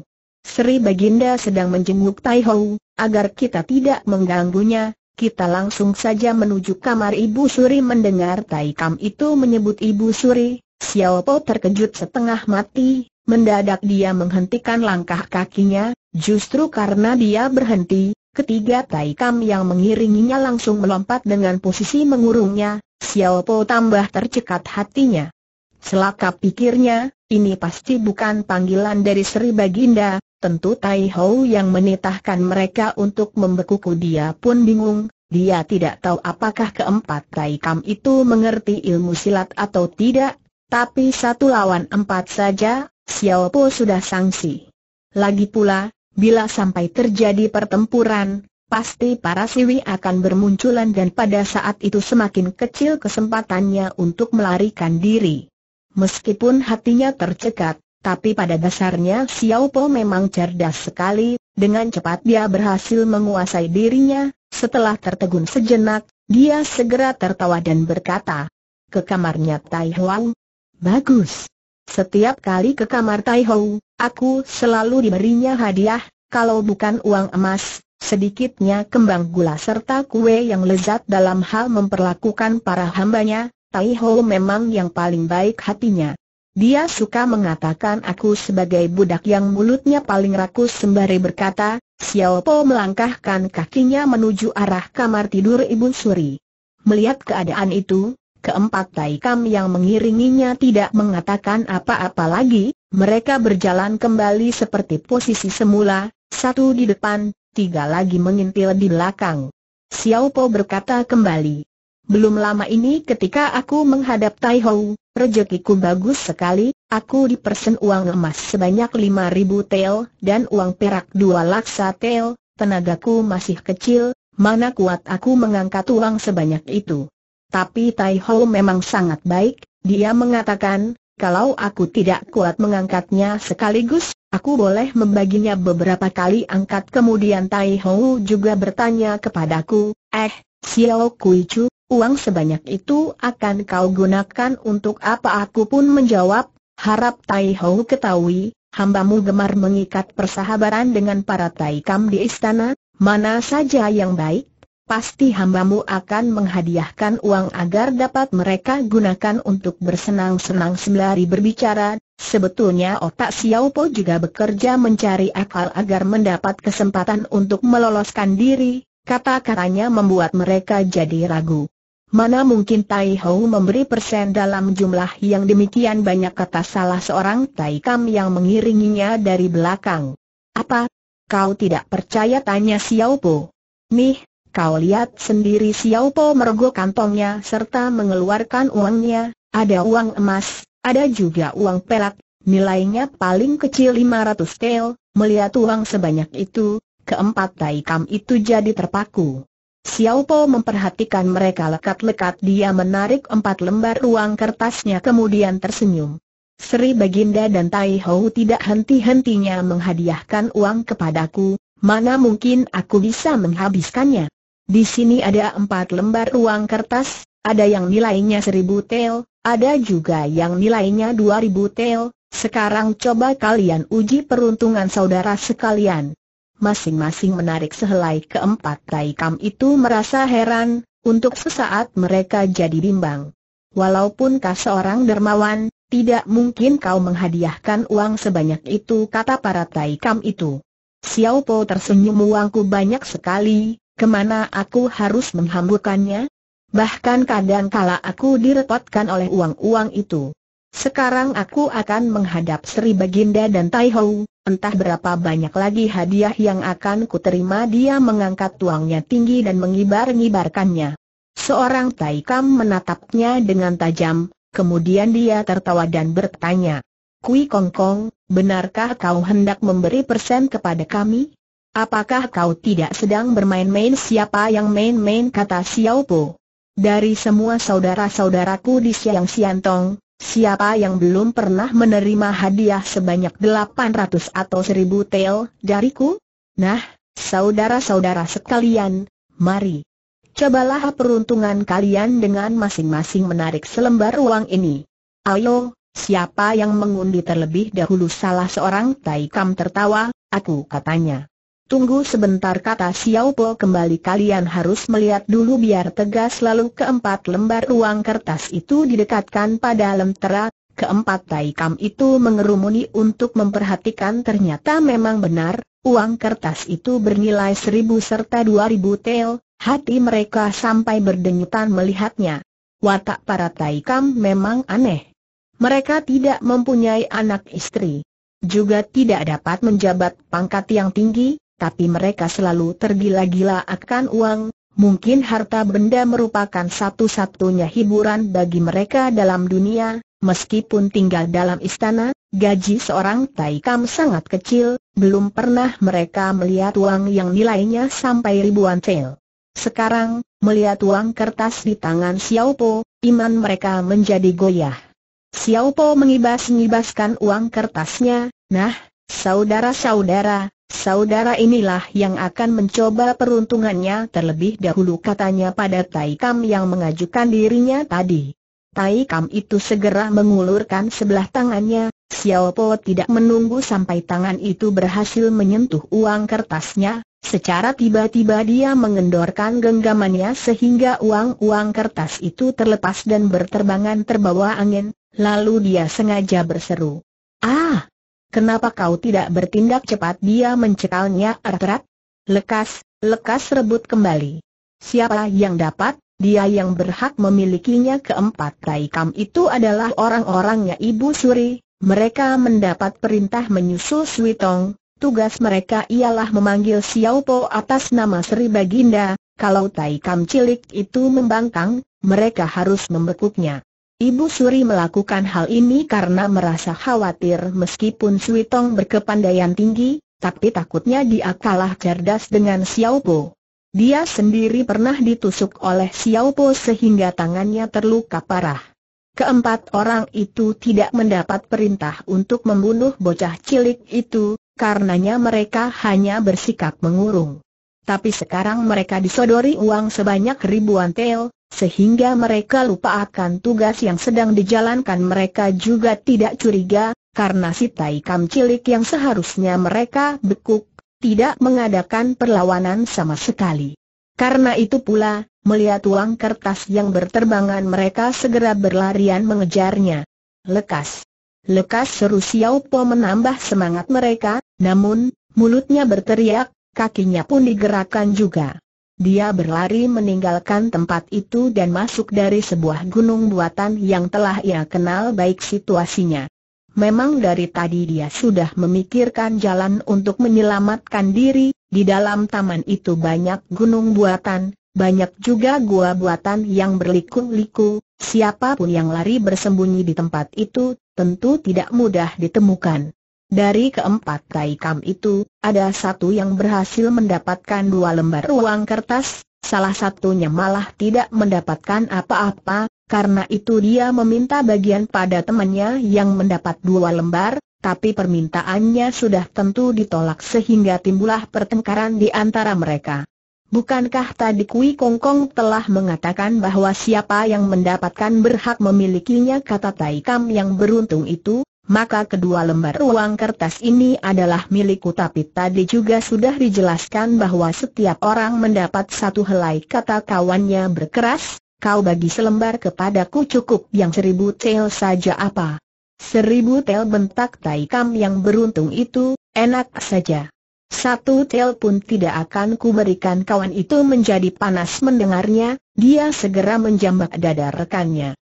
Sri Baginda sedang menjenguk Tai Hou, agar kita tidak mengganggunya, kita langsung saja menuju kamar Ibu Suri mendengar Tai Kam itu menyebut Ibu Suri, Xiao Po terkejut setengah mati, mendadak dia menghentikan langkah kakinya, justru karena dia berhenti, ketiga Tai Kam yang mengiringinya langsung melompat dengan posisi mengurungnya, Xiao Po tambah tercekat hatinya. Selaka pikirnya, ini pasti bukan panggilan dari Sri Baginda, Tentu Tai Ho yang menitahkan mereka untuk membekuku dia pun bingung, dia tidak tahu apakah keempat Tai Kam itu mengerti ilmu silat atau tidak, tapi satu lawan empat saja, Xiao Po sudah sangsi. Lagi pula, bila sampai terjadi pertempuran, pasti para siwi akan bermunculan dan pada saat itu semakin kecil kesempatannya untuk melarikan diri. Meskipun hatinya tercekat, tapi pada dasarnya Xiao Po memang cerdas sekali, dengan cepat dia berhasil menguasai dirinya, setelah tertegun sejenak, dia segera tertawa dan berkata, ke kamarnya Tai Huang. Bagus. Setiap kali ke kamar Tai Hou, aku selalu diberinya hadiah, kalau bukan uang emas, sedikitnya kembang gula serta kue yang lezat dalam hal memperlakukan para hambanya, Tai Hou memang yang paling baik hatinya. Dia suka mengatakan aku sebagai budak yang mulutnya paling rakus sembari berkata, Xiao Po melangkahkan kakinya menuju arah kamar tidur Ibu Suri. Melihat keadaan itu, keempat taikam yang mengiringinya tidak mengatakan apa-apa lagi, mereka berjalan kembali seperti posisi semula, satu di depan, tiga lagi mengintil di belakang. Xiao Po berkata kembali, belum lama ini ketika aku menghadap Tai Hou, rezekiku bagus sekali, aku dipersen uang emas sebanyak 5000 tel dan uang perak 2 laksa tel, tenagaku masih kecil, mana kuat aku mengangkat uang sebanyak itu. Tapi Tai Hou memang sangat baik, dia mengatakan, kalau aku tidak kuat mengangkatnya sekaligus, aku boleh membaginya beberapa kali angkat kemudian Tai Hou juga bertanya kepadaku, eh, Xiao Kui Chu, Uang sebanyak itu akan kau gunakan untuk apa aku pun menjawab, harap Tai Hou ketahui, hambamu gemar mengikat persahabaran dengan para Tai Kam di istana, mana saja yang baik, pasti hambamu akan menghadiahkan uang agar dapat mereka gunakan untuk bersenang-senang sembari berbicara, sebetulnya otak Xiao Po juga bekerja mencari akal agar mendapat kesempatan untuk meloloskan diri, kata-katanya membuat mereka jadi ragu. Mana mungkin Tai Hou memberi persen dalam jumlah yang demikian banyak kata salah seorang Tai Kam yang mengiringinya dari belakang. Apa? Kau tidak percaya tanya Xiao Po. Nih, kau lihat sendiri Xiao Po mergo kantongnya serta mengeluarkan uangnya, ada uang emas, ada juga uang perak, nilainya paling kecil 500 tel, melihat uang sebanyak itu, keempat Tai Kam itu jadi terpaku. Xiao Po memperhatikan mereka lekat-lekat dia menarik empat lembar uang kertasnya kemudian tersenyum. Sri Baginda dan Tai Hou tidak henti-hentinya menghadiahkan uang kepadaku, mana mungkin aku bisa menghabiskannya. Di sini ada empat lembar uang kertas, ada yang nilainya seribu tel, ada juga yang nilainya dua ribu tel, sekarang coba kalian uji peruntungan saudara sekalian masing-masing menarik sehelai keempat kam itu merasa heran, untuk sesaat mereka jadi bimbang. Walaupun kau seorang dermawan, tidak mungkin kau menghadiahkan uang sebanyak itu kata para taikam itu. Xiao Po tersenyum uangku banyak sekali, kemana aku harus menghamburkannya? Bahkan kadang kala aku direpotkan oleh uang-uang itu. Sekarang aku akan menghadap Sri Baginda dan Tai Hou. Entah berapa banyak lagi hadiah yang akan kuterima dia mengangkat tuangnya tinggi dan mengibar-ngibarkannya. Seorang Taikam menatapnya dengan tajam, kemudian dia tertawa dan bertanya. Kui Kong Kong, benarkah kau hendak memberi persen kepada kami? Apakah kau tidak sedang bermain-main siapa yang main-main kata Xiao Po? Dari semua saudara-saudaraku di Siang Siantong, Siapa yang belum pernah menerima hadiah sebanyak 800 atau 1000 tel dariku? Nah, saudara-saudara sekalian, mari. Cobalah peruntungan kalian dengan masing-masing menarik selembar uang ini. Ayo, siapa yang mengundi terlebih dahulu salah seorang Taikam tertawa, aku katanya. Tunggu sebentar kata Xiao Po kembali kalian harus melihat dulu biar tegas lalu keempat lembar uang kertas itu didekatkan pada lentera. Keempat taikam itu mengerumuni untuk memperhatikan ternyata memang benar, uang kertas itu bernilai seribu serta dua ribu tel, hati mereka sampai berdenyutan melihatnya. Watak para taikam memang aneh. Mereka tidak mempunyai anak istri. Juga tidak dapat menjabat pangkat yang tinggi, tapi mereka selalu tergila-gila akan uang, mungkin harta benda merupakan satu-satunya hiburan bagi mereka dalam dunia, meskipun tinggal dalam istana, gaji seorang taikam sangat kecil, belum pernah mereka melihat uang yang nilainya sampai ribuan tel. Sekarang, melihat uang kertas di tangan Xiao Po, iman mereka menjadi goyah. Xiao Po mengibas-ngibaskan uang kertasnya, nah, saudara-saudara, Saudara inilah yang akan mencoba peruntungannya terlebih dahulu katanya pada Tai Kam yang mengajukan dirinya tadi. Tai Kam itu segera mengulurkan sebelah tangannya, Xiao Po tidak menunggu sampai tangan itu berhasil menyentuh uang kertasnya, secara tiba-tiba dia mengendorkan genggamannya sehingga uang-uang kertas itu terlepas dan berterbangan terbawa angin, lalu dia sengaja berseru. Ah! Kenapa kau tidak bertindak cepat dia mencekalnya erat-erat? Lekas, lekas rebut kembali. Siapa yang dapat, dia yang berhak memilikinya keempat taikam itu adalah orang-orangnya Ibu Suri, mereka mendapat perintah menyusul Switong, tugas mereka ialah memanggil Xiao Po atas nama Sri Baginda, kalau taikam cilik itu membangkang, mereka harus membekuknya. Ibu Suri melakukan hal ini karena merasa khawatir meskipun Sui Tong berkepandaian tinggi, tapi takutnya dia kalah cerdas dengan Xiao Po. Dia sendiri pernah ditusuk oleh Xiao Po sehingga tangannya terluka parah. Keempat orang itu tidak mendapat perintah untuk membunuh bocah cilik itu, karenanya mereka hanya bersikap mengurung. Tapi sekarang mereka disodori uang sebanyak ribuan tel, sehingga mereka lupa akan tugas yang sedang dijalankan mereka juga tidak curiga, karena si Taikam cilik yang seharusnya mereka bekuk, tidak mengadakan perlawanan sama sekali. Karena itu pula, melihat uang kertas yang berterbangan mereka segera berlarian mengejarnya. Lekas. Lekas seru Xiao Po menambah semangat mereka, namun, mulutnya berteriak, kakinya pun digerakkan juga. Dia berlari meninggalkan tempat itu dan masuk dari sebuah gunung buatan yang telah ia kenal baik situasinya. Memang dari tadi dia sudah memikirkan jalan untuk menyelamatkan diri, di dalam taman itu banyak gunung buatan, banyak juga gua buatan yang berliku-liku, siapapun yang lari bersembunyi di tempat itu, tentu tidak mudah ditemukan. Dari keempat Taikam itu, ada satu yang berhasil mendapatkan dua lembar uang kertas, salah satunya malah tidak mendapatkan apa-apa, karena itu dia meminta bagian pada temannya yang mendapat dua lembar, tapi permintaannya sudah tentu ditolak sehingga timbullah pertengkaran di antara mereka. Bukankah tadi Kui Kongkong telah mengatakan bahwa siapa yang mendapatkan berhak memilikinya kata Taikam yang beruntung itu, maka kedua lembar uang kertas ini adalah milikku tapi tadi juga sudah dijelaskan bahwa setiap orang mendapat satu helai kata kawannya berkeras, kau bagi selembar kepadaku cukup yang seribu tel saja apa. Seribu tel bentak Taikam yang beruntung itu, enak saja. Satu tel pun tidak akan kuberikan kawan itu menjadi panas mendengarnya, dia segera menjambak dada rekannya.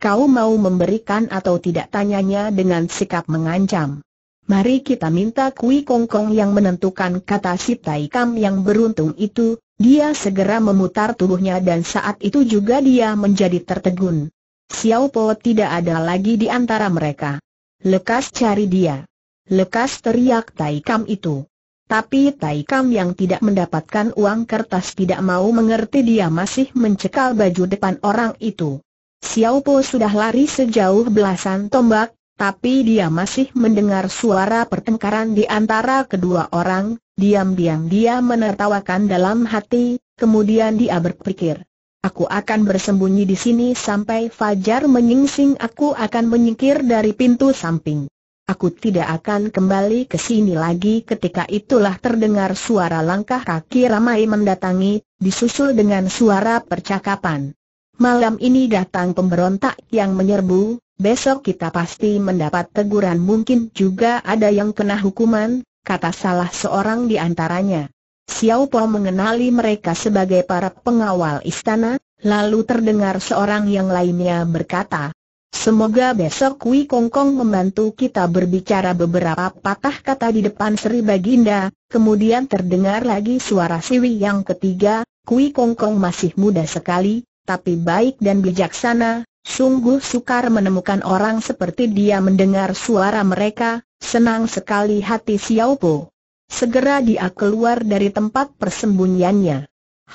Kau mau memberikan atau tidak tanyanya dengan sikap mengancam. Mari kita minta Kui Kong Kong yang menentukan kata si Tai Kam yang beruntung itu, dia segera memutar tubuhnya dan saat itu juga dia menjadi tertegun. Xiao Po tidak ada lagi di antara mereka. Lekas cari dia. Lekas teriak Tai Kam itu. Tapi Tai Kam yang tidak mendapatkan uang kertas tidak mau mengerti dia masih mencekal baju depan orang itu. Xiaopo sudah lari sejauh belasan tombak, tapi dia masih mendengar suara pertengkaran di antara kedua orang, diam-diam dia menertawakan dalam hati, kemudian dia berpikir. Aku akan bersembunyi di sini sampai fajar menyingsing aku akan menyingkir dari pintu samping. Aku tidak akan kembali ke sini lagi ketika itulah terdengar suara langkah kaki ramai mendatangi, disusul dengan suara percakapan malam ini datang pemberontak yang menyerbu, besok kita pasti mendapat teguran mungkin juga ada yang kena hukuman, kata salah seorang di antaranya. Xiao Po mengenali mereka sebagai para pengawal istana, lalu terdengar seorang yang lainnya berkata, Semoga besok Kui Kong Kong membantu kita berbicara beberapa patah kata di depan Sri Baginda, kemudian terdengar lagi suara Siwi yang ketiga, Kui Kong Kong masih muda sekali, tapi baik dan bijaksana, sungguh sukar menemukan orang seperti dia mendengar suara mereka, senang sekali hati Xiao Po. Segera dia keluar dari tempat persembunyiannya.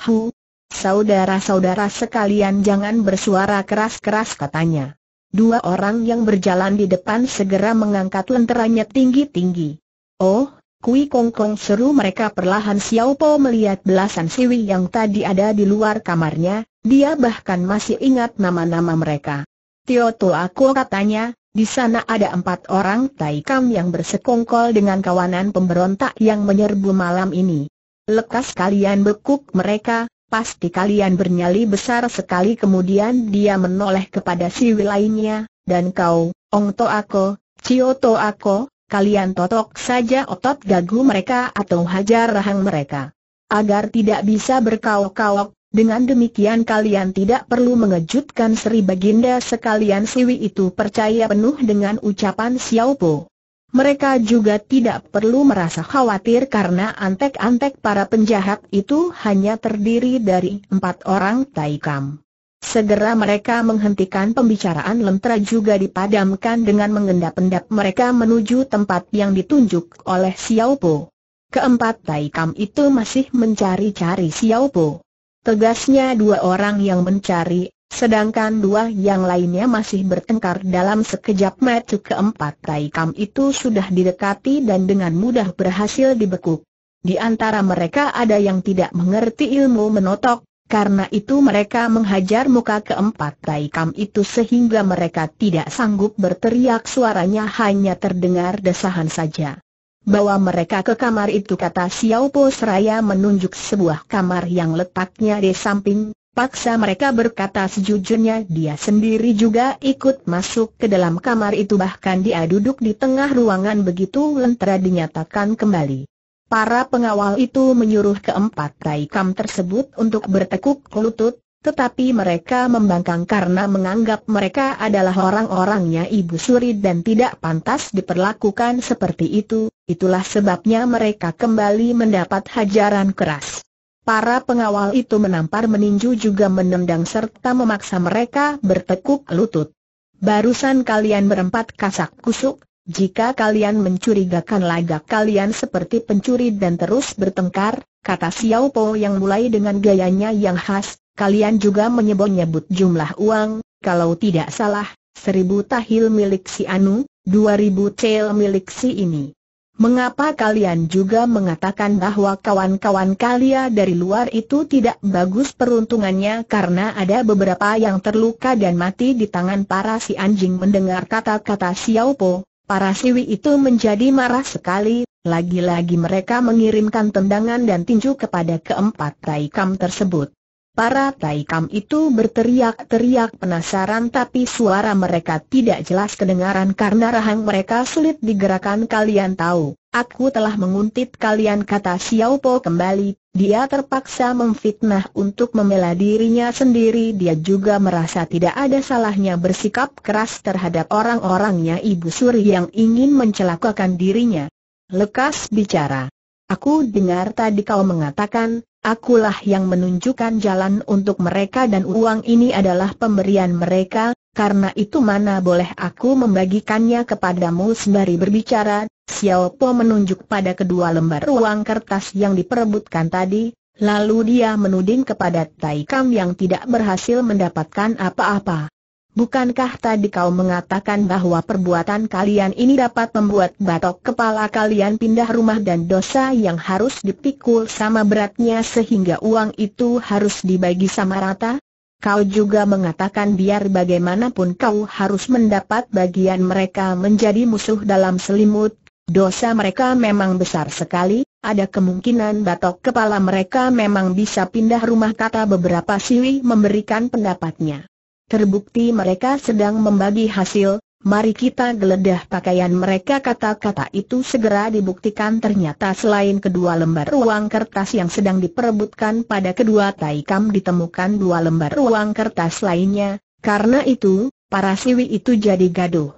Hu, saudara-saudara sekalian jangan bersuara keras-keras katanya. Dua orang yang berjalan di depan segera mengangkat lenteranya tinggi-tinggi. Oh, Kui Kong Kong seru mereka perlahan Xiao Po melihat belasan siwi yang tadi ada di luar kamarnya, dia bahkan masih ingat nama-nama mereka. Tio aku katanya, di sana ada empat orang Taikam yang bersekongkol dengan kawanan pemberontak yang menyerbu malam ini. Lekas kalian bekuk mereka, pasti kalian bernyali besar sekali kemudian dia menoleh kepada si lainnya, dan kau, Ong To Ako, Cio To Ako, kalian totok saja otot gagu mereka atau hajar rahang mereka. Agar tidak bisa berkaok-kaok, dengan demikian kalian tidak perlu mengejutkan Sri Baginda sekalian Siwi itu percaya penuh dengan ucapan Xiao Po. Mereka juga tidak perlu merasa khawatir karena antek-antek para penjahat itu hanya terdiri dari empat orang Taikam. Segera mereka menghentikan pembicaraan lentera juga dipadamkan dengan mengendap-endap mereka menuju tempat yang ditunjuk oleh Xiao Po. Keempat Taikam itu masih mencari-cari Xiao Po. Tegasnya dua orang yang mencari, sedangkan dua yang lainnya masih bertengkar dalam sekejap mata keempat Taikam itu sudah didekati dan dengan mudah berhasil dibekuk. Di antara mereka ada yang tidak mengerti ilmu menotok, karena itu mereka menghajar muka keempat Taikam itu sehingga mereka tidak sanggup berteriak suaranya hanya terdengar desahan saja. Bawa mereka ke kamar itu kata Xiao Po seraya menunjuk sebuah kamar yang letaknya di samping, paksa mereka berkata sejujurnya dia sendiri juga ikut masuk ke dalam kamar itu bahkan dia duduk di tengah ruangan begitu lentera dinyatakan kembali. Para pengawal itu menyuruh keempat taikam tersebut untuk bertekuk lutut, tetapi mereka membangkang karena menganggap mereka adalah orang-orangnya Ibu Suri dan tidak pantas diperlakukan seperti itu, itulah sebabnya mereka kembali mendapat hajaran keras. Para pengawal itu menampar meninju juga menendang serta memaksa mereka bertekuk lutut. Barusan kalian berempat kasak kusuk, jika kalian mencurigakan lagak kalian seperti pencuri dan terus bertengkar, kata Xiao Po yang mulai dengan gayanya yang khas, Kalian juga menyebut-nyebut jumlah uang, kalau tidak salah, seribu tahil milik si Anu, dua ribu tail milik si ini. Mengapa kalian juga mengatakan bahwa kawan-kawan kalian dari luar itu tidak bagus peruntungannya karena ada beberapa yang terluka dan mati di tangan para si anjing mendengar kata-kata Xiao Po, para siwi itu menjadi marah sekali, lagi-lagi mereka mengirimkan tendangan dan tinju kepada keempat taikam tersebut. Para taikam itu berteriak-teriak penasaran tapi suara mereka tidak jelas kedengaran karena rahang mereka sulit digerakkan kalian tahu. Aku telah menguntit kalian kata Xiao Po kembali, dia terpaksa memfitnah untuk membela dirinya sendiri dia juga merasa tidak ada salahnya bersikap keras terhadap orang-orangnya Ibu Suri yang ingin mencelakakan dirinya. Lekas bicara. Aku dengar tadi kau mengatakan, akulah yang menunjukkan jalan untuk mereka dan uang ini adalah pemberian mereka, karena itu mana boleh aku membagikannya kepadamu sembari berbicara, Xiao Po menunjuk pada kedua lembar uang kertas yang diperebutkan tadi, lalu dia menuding kepada Tai Kam yang tidak berhasil mendapatkan apa-apa. Bukankah tadi kau mengatakan bahwa perbuatan kalian ini dapat membuat batok kepala kalian pindah rumah dan dosa yang harus dipikul sama beratnya sehingga uang itu harus dibagi sama rata? Kau juga mengatakan biar bagaimanapun kau harus mendapat bagian mereka menjadi musuh dalam selimut, dosa mereka memang besar sekali, ada kemungkinan batok kepala mereka memang bisa pindah rumah kata beberapa siwi memberikan pendapatnya. Terbukti mereka sedang membagi hasil, mari kita geledah pakaian mereka kata-kata itu segera dibuktikan ternyata selain kedua lembar uang kertas yang sedang diperebutkan pada kedua Taikam ditemukan dua lembar uang kertas lainnya, karena itu, para siwi itu jadi gaduh.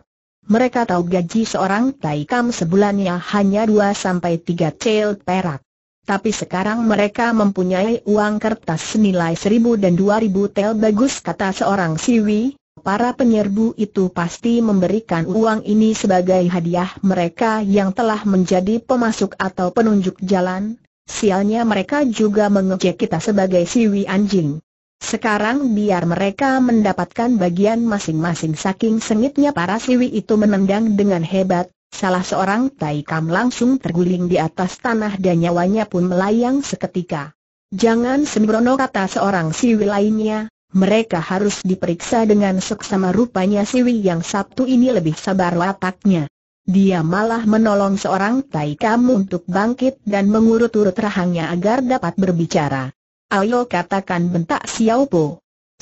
Mereka tahu gaji seorang Taikam sebulannya hanya dua sampai tiga cel perak. Tapi sekarang mereka mempunyai uang kertas senilai seribu dan dua ribu tel bagus kata seorang siwi, para penyerbu itu pasti memberikan uang ini sebagai hadiah mereka yang telah menjadi pemasuk atau penunjuk jalan, sialnya mereka juga mengejek kita sebagai siwi anjing. Sekarang biar mereka mendapatkan bagian masing-masing saking sengitnya para siwi itu menendang dengan hebat, Salah seorang Taikam langsung terguling di atas tanah dan nyawanya pun melayang seketika. Jangan sembrono kata seorang siwi lainnya, mereka harus diperiksa dengan seksama rupanya siwi yang Sabtu ini lebih sabar wataknya. Dia malah menolong seorang Taikam untuk bangkit dan mengurut-urut rahangnya agar dapat berbicara. Ayo katakan bentak Xiao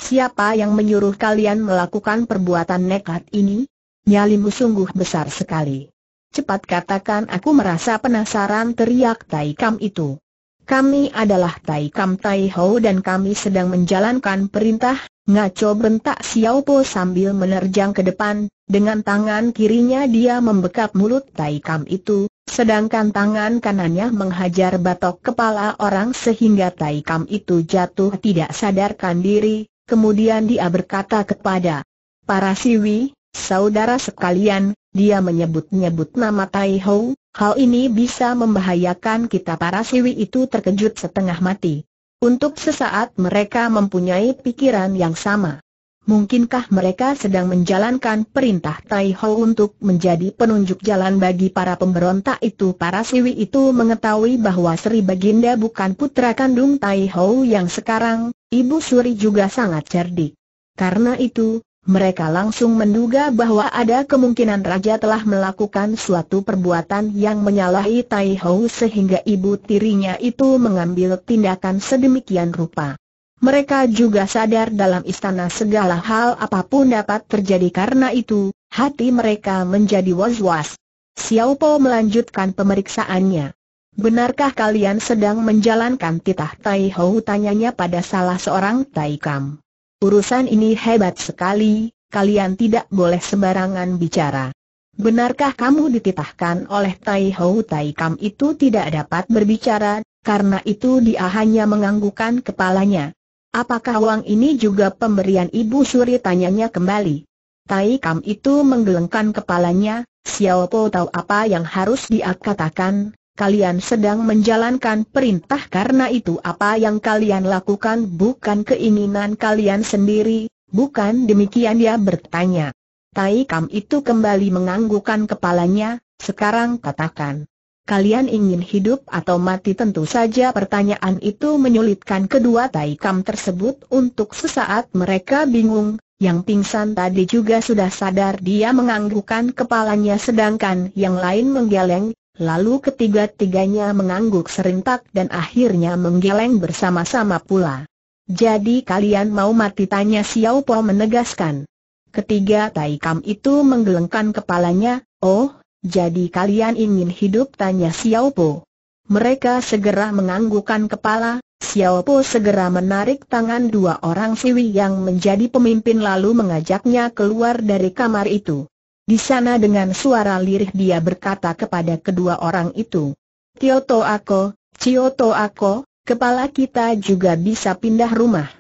Siapa yang menyuruh kalian melakukan perbuatan nekat ini? Nyalimu sungguh besar sekali cepat katakan aku merasa penasaran teriak Tai Kam itu. Kami adalah Tai Kam Tai Ho dan kami sedang menjalankan perintah, ngaco bentak Xiao Po sambil menerjang ke depan, dengan tangan kirinya dia membekap mulut Tai Kam itu, sedangkan tangan kanannya menghajar batok kepala orang sehingga Tai Kam itu jatuh tidak sadarkan diri, kemudian dia berkata kepada para siwi, saudara sekalian, dia menyebut-nyebut nama Tai Ho, hal ini bisa membahayakan kita para siwi itu terkejut setengah mati. Untuk sesaat mereka mempunyai pikiran yang sama. Mungkinkah mereka sedang menjalankan perintah Tai Ho untuk menjadi penunjuk jalan bagi para pemberontak itu? Para siwi itu mengetahui bahwa Sri Baginda bukan putra kandung Tai Ho yang sekarang, Ibu Suri juga sangat cerdik. Karena itu, mereka langsung menduga bahwa ada kemungkinan Raja telah melakukan suatu perbuatan yang menyalahi Tai Hou sehingga ibu tirinya itu mengambil tindakan sedemikian rupa. Mereka juga sadar dalam istana segala hal apapun dapat terjadi karena itu, hati mereka menjadi was-was. Xiao Po melanjutkan pemeriksaannya. Benarkah kalian sedang menjalankan titah Tai Hou tanyanya pada salah seorang Tai Kam? urusan ini hebat sekali, kalian tidak boleh sembarangan bicara. Benarkah kamu dititahkan oleh Tai Hou Tai Kam itu tidak dapat berbicara, karena itu dia hanya menganggukkan kepalanya. Apakah uang ini juga pemberian Ibu Suri tanyanya kembali. Tai Kam itu menggelengkan kepalanya, Xiao Po tahu apa yang harus dia katakan, kalian sedang menjalankan perintah karena itu apa yang kalian lakukan bukan keinginan kalian sendiri, bukan demikian dia bertanya. Tai Kam itu kembali menganggukkan kepalanya, sekarang katakan. Kalian ingin hidup atau mati tentu saja pertanyaan itu menyulitkan kedua Tai Kam tersebut untuk sesaat mereka bingung, yang pingsan tadi juga sudah sadar dia menganggukkan kepalanya sedangkan yang lain menggeleng, Lalu ketiga-tiganya mengangguk serentak dan akhirnya menggeleng bersama-sama pula. Jadi kalian mau mati tanya Xiao Po menegaskan. Ketiga Taikam itu menggelengkan kepalanya, oh, jadi kalian ingin hidup tanya Xiao Po. Mereka segera menganggukkan kepala, Xiao Po segera menarik tangan dua orang siwi yang menjadi pemimpin lalu mengajaknya keluar dari kamar itu. Di sana dengan suara lirih dia berkata kepada kedua orang itu, Tioto Ako, Cioto Ako, kepala kita juga bisa pindah rumah.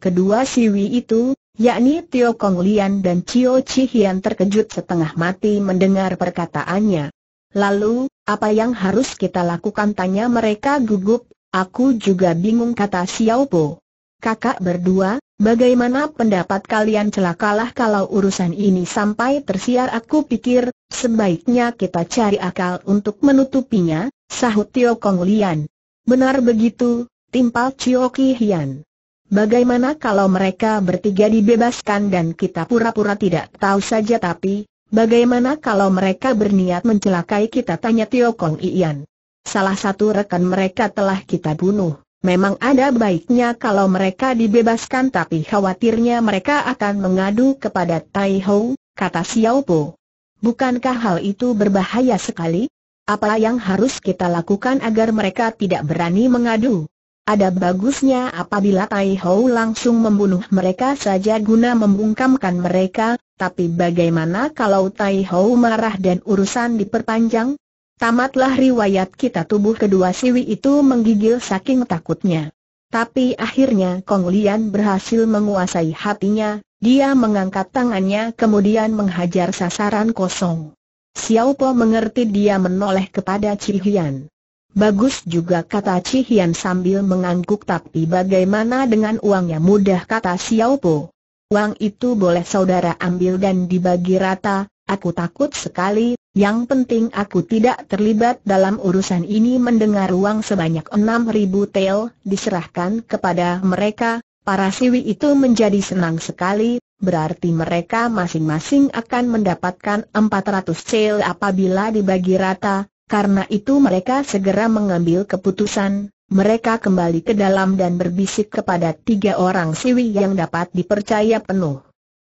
Kedua siwi itu, yakni Tio Kong Lian dan Cio Chihian terkejut setengah mati mendengar perkataannya. Lalu, apa yang harus kita lakukan tanya mereka gugup, aku juga bingung kata Xiao Po kakak berdua, bagaimana pendapat kalian celakalah kalau urusan ini sampai tersiar aku pikir, sebaiknya kita cari akal untuk menutupinya, sahut Tio Kong Lian. Benar begitu, timpal Cio Ki Hian. Bagaimana kalau mereka bertiga dibebaskan dan kita pura-pura tidak tahu saja tapi, bagaimana kalau mereka berniat mencelakai kita tanya Tio Kong Ian. Salah satu rekan mereka telah kita bunuh. Memang ada baiknya kalau mereka dibebaskan tapi khawatirnya mereka akan mengadu kepada Tai Ho, kata Xiao Po. Bukankah hal itu berbahaya sekali? Apa yang harus kita lakukan agar mereka tidak berani mengadu? Ada bagusnya apabila Tai Ho langsung membunuh mereka saja guna membungkamkan mereka, tapi bagaimana kalau Tai Ho marah dan urusan diperpanjang? Tamatlah riwayat kita tubuh kedua siwi itu menggigil saking takutnya. Tapi akhirnya Kong Lian berhasil menguasai hatinya, dia mengangkat tangannya kemudian menghajar sasaran kosong. Xiao Po mengerti dia menoleh kepada Chi Hian. Bagus juga kata Chi Hian sambil mengangguk tapi bagaimana dengan uangnya mudah kata Xiao Po. Uang itu boleh saudara ambil dan dibagi rata, Aku takut sekali, yang penting aku tidak terlibat dalam urusan ini mendengar uang sebanyak 6.000 tel diserahkan kepada mereka, para siwi itu menjadi senang sekali, berarti mereka masing-masing akan mendapatkan 400 tel apabila dibagi rata, karena itu mereka segera mengambil keputusan, mereka kembali ke dalam dan berbisik kepada tiga orang siwi yang dapat dipercaya penuh.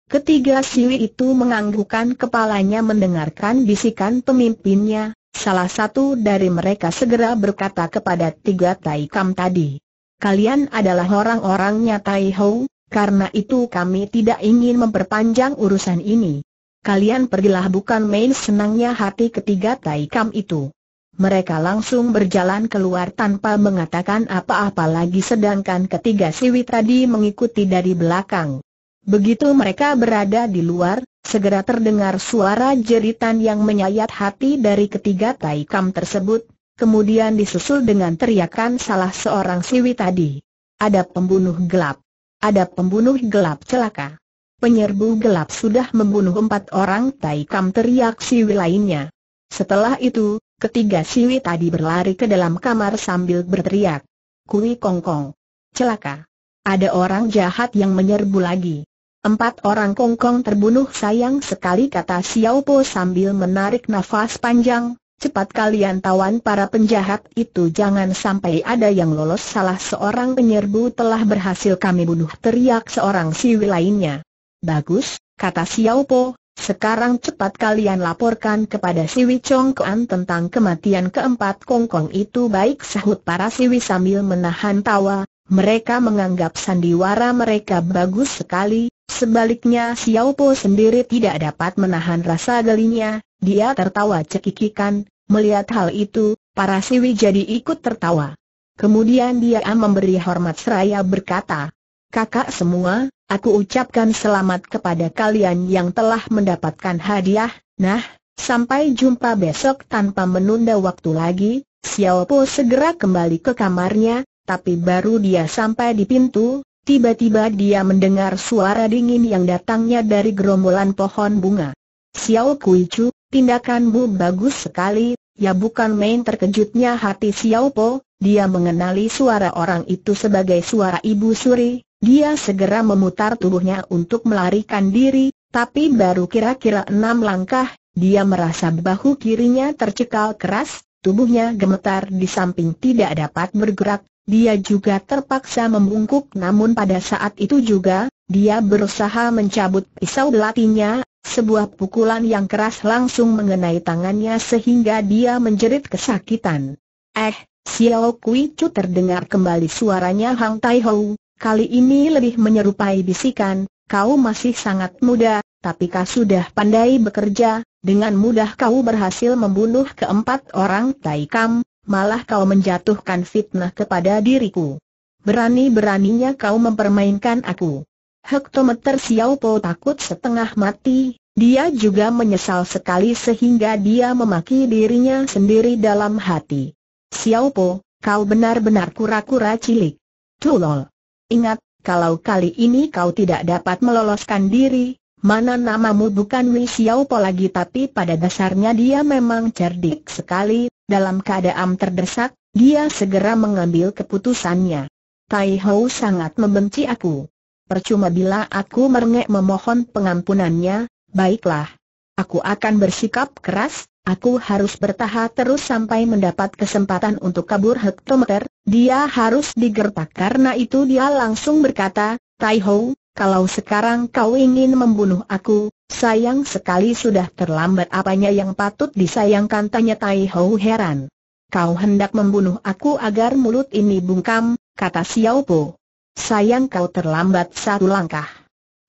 Ketiga siwi itu menganggukkan kepalanya mendengarkan bisikan pemimpinnya, salah satu dari mereka segera berkata kepada tiga Tai tadi. Kalian adalah orang-orangnya Tai Hou, karena itu kami tidak ingin memperpanjang urusan ini. Kalian pergilah bukan main senangnya hati ketiga Tai itu. Mereka langsung berjalan keluar tanpa mengatakan apa-apa lagi sedangkan ketiga siwi tadi mengikuti dari belakang. Begitu mereka berada di luar, segera terdengar suara jeritan yang menyayat hati dari ketiga taikam tersebut, kemudian disusul dengan teriakan salah seorang siwi tadi. Ada pembunuh gelap. Ada pembunuh gelap celaka. Penyerbu gelap sudah membunuh empat orang taikam teriak siwi lainnya. Setelah itu, ketiga siwi tadi berlari ke dalam kamar sambil berteriak. Kui kongkong. Celaka. Ada orang jahat yang menyerbu lagi. Empat orang Kongkong terbunuh sayang sekali kata Xiao Po sambil menarik nafas panjang. Cepat kalian tawan para penjahat itu jangan sampai ada yang lolos salah seorang penyerbu telah berhasil kami bunuh teriak seorang siwi lainnya. Bagus, kata Xiao Po, sekarang cepat kalian laporkan kepada siwi Chong Kuan tentang kematian keempat Kongkong itu baik sahut para siwi sambil menahan tawa, mereka menganggap sandiwara mereka bagus sekali, sebaliknya Xiao Po sendiri tidak dapat menahan rasa gelinya, dia tertawa cekikikan, melihat hal itu, para siwi jadi ikut tertawa. Kemudian dia memberi hormat seraya berkata, Kakak semua, aku ucapkan selamat kepada kalian yang telah mendapatkan hadiah, nah, sampai jumpa besok tanpa menunda waktu lagi, Xiao Po segera kembali ke kamarnya, tapi baru dia sampai di pintu, tiba-tiba dia mendengar suara dingin yang datangnya dari gerombolan pohon bunga. Xiao Kui tindakanmu bagus sekali, ya bukan main terkejutnya hati Xiao Po, dia mengenali suara orang itu sebagai suara ibu suri, dia segera memutar tubuhnya untuk melarikan diri, tapi baru kira-kira enam langkah, dia merasa bahu kirinya tercekal keras, tubuhnya gemetar di samping tidak dapat bergerak, dia juga terpaksa membungkuk namun pada saat itu juga, dia berusaha mencabut pisau belatinya, sebuah pukulan yang keras langsung mengenai tangannya sehingga dia menjerit kesakitan. Eh, Xiao Kui Chu terdengar kembali suaranya Hang Tai Hou, kali ini lebih menyerupai bisikan, kau masih sangat muda, tapi kau sudah pandai bekerja, dengan mudah kau berhasil membunuh keempat orang Tai Kam, malah kau menjatuhkan fitnah kepada diriku. Berani-beraninya kau mempermainkan aku. Hektometer Xiao Po takut setengah mati, dia juga menyesal sekali sehingga dia memaki dirinya sendiri dalam hati. Xiao Po, kau benar-benar kura-kura cilik. Tulol. Ingat, kalau kali ini kau tidak dapat meloloskan diri, mana namamu bukan Wei Xiao Po lagi tapi pada dasarnya dia memang cerdik sekali, dalam keadaan terdesak, dia segera mengambil keputusannya. Tai Hou sangat membenci aku. Percuma bila aku merengek memohon pengampunannya, baiklah. Aku akan bersikap keras, aku harus bertahan terus sampai mendapat kesempatan untuk kabur hektometer, dia harus digertak karena itu dia langsung berkata, Tai Ho, kalau sekarang kau ingin membunuh aku, sayang sekali sudah terlambat apanya yang patut disayangkan tanya Tai Hou heran. Kau hendak membunuh aku agar mulut ini bungkam, kata Xiao Po. Sayang kau terlambat satu langkah.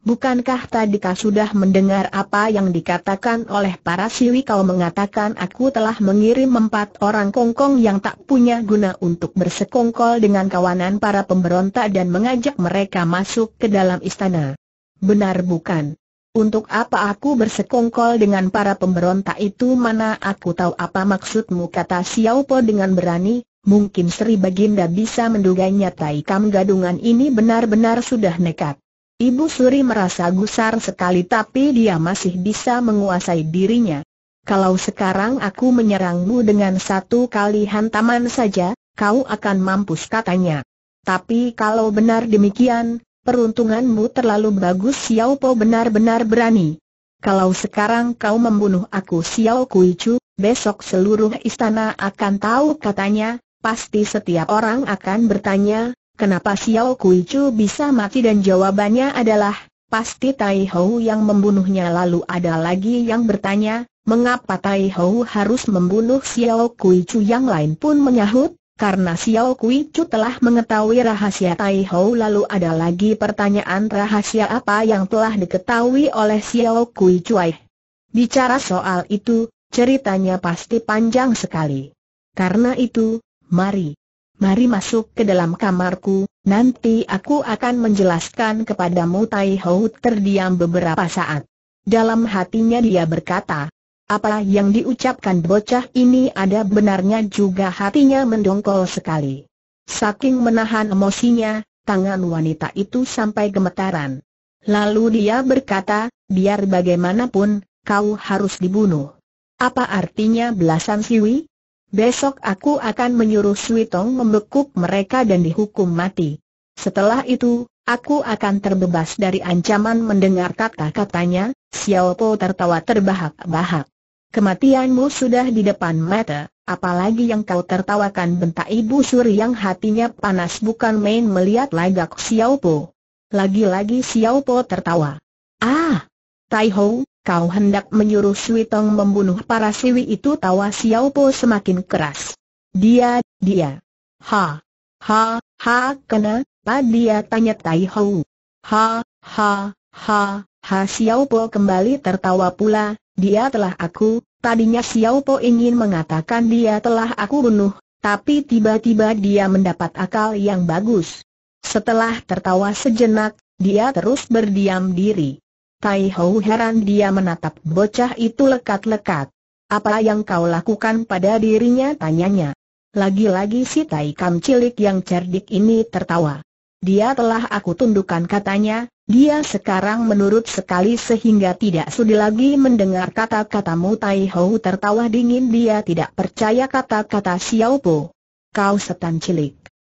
Bukankah tadi tadika sudah mendengar apa yang dikatakan oleh para siwi kau mengatakan aku telah mengirim empat orang kongkong yang tak punya guna untuk bersekongkol dengan kawanan para pemberontak dan mengajak mereka masuk ke dalam istana? Benar bukan? Untuk apa aku bersekongkol dengan para pemberontak itu mana aku tahu apa maksudmu kata Xiao Po dengan berani, mungkin Sri Baginda bisa menduga nyatai kam gadungan ini benar-benar sudah nekat. Ibu Suri merasa gusar sekali tapi dia masih bisa menguasai dirinya. Kalau sekarang aku menyerangmu dengan satu kali hantaman saja, kau akan mampus katanya. Tapi kalau benar demikian, peruntunganmu terlalu bagus Xiao Po benar-benar berani. Kalau sekarang kau membunuh aku Xiao Kui Chu, besok seluruh istana akan tahu katanya, pasti setiap orang akan bertanya, kenapa Xiao Kui Chu bisa mati dan jawabannya adalah, pasti Tai Hou yang membunuhnya lalu ada lagi yang bertanya, mengapa Tai Hou harus membunuh Xiao Kui Chu yang lain pun menyahut, karena Xiao Kui Chu telah mengetahui rahasia Tai Hou lalu ada lagi pertanyaan rahasia apa yang telah diketahui oleh Xiao Kui Chu eh, Bicara soal itu, ceritanya pasti panjang sekali. Karena itu, mari mari masuk ke dalam kamarku, nanti aku akan menjelaskan kepadamu Tai Hou terdiam beberapa saat. Dalam hatinya dia berkata, apa yang diucapkan bocah ini ada benarnya juga hatinya mendongkol sekali. Saking menahan emosinya, tangan wanita itu sampai gemetaran. Lalu dia berkata, biar bagaimanapun, kau harus dibunuh. Apa artinya belasan siwi? Besok aku akan menyuruh Switong membekuk mereka dan dihukum mati. Setelah itu, aku akan terbebas dari ancaman mendengar kata-katanya, Xiao Po tertawa terbahak-bahak. Kematianmu sudah di depan mata, apalagi yang kau tertawakan bentak ibu suri yang hatinya panas bukan main melihat lagak Xiao Po. Lagi-lagi Xiao Po tertawa. Ah! Tai Hou. Kau hendak menyuruh Sui Tong membunuh para siwi itu tawa Xiao Po semakin keras. Dia, dia. Ha. Ha, ha, kena, pa dia tanya Tai Hou. Ha, ha, ha, ha Xiao Po kembali tertawa pula, dia telah aku, tadinya Xiao Po ingin mengatakan dia telah aku bunuh, tapi tiba-tiba dia mendapat akal yang bagus. Setelah tertawa sejenak, dia terus berdiam diri. Tai Hou heran dia menatap bocah itu lekat-lekat. Apa yang kau lakukan pada dirinya tanyanya. Lagi-lagi si Tai Kam cilik yang cerdik ini tertawa. Dia telah aku tundukkan katanya, dia sekarang menurut sekali sehingga tidak sudi lagi mendengar kata-katamu Tai Hou tertawa dingin dia tidak percaya kata-kata Xiao Po. Kau setan cilik.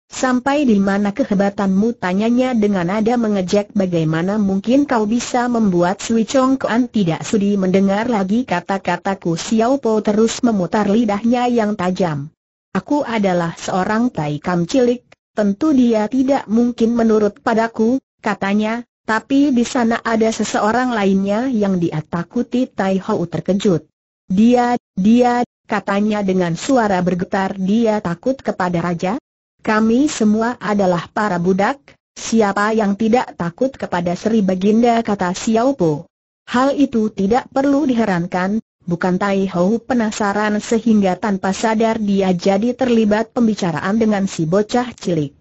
Sampai di mana kehebatanmu tanyanya dengan nada mengejek bagaimana mungkin kau bisa membuat Sui Chong Kuan tidak sudi mendengar lagi kata-kataku Xiao Po terus memutar lidahnya yang tajam. Aku adalah seorang Tai Kam cilik, tentu dia tidak mungkin menurut padaku, katanya, tapi di sana ada seseorang lainnya yang dia takuti Tai Hou terkejut. Dia, dia, katanya dengan suara bergetar dia takut kepada raja, kami semua adalah para budak, siapa yang tidak takut kepada Sri Baginda kata Xiao Po. Hal itu tidak perlu diherankan, bukan Tai Hou penasaran sehingga tanpa sadar dia jadi terlibat pembicaraan dengan si bocah cilik.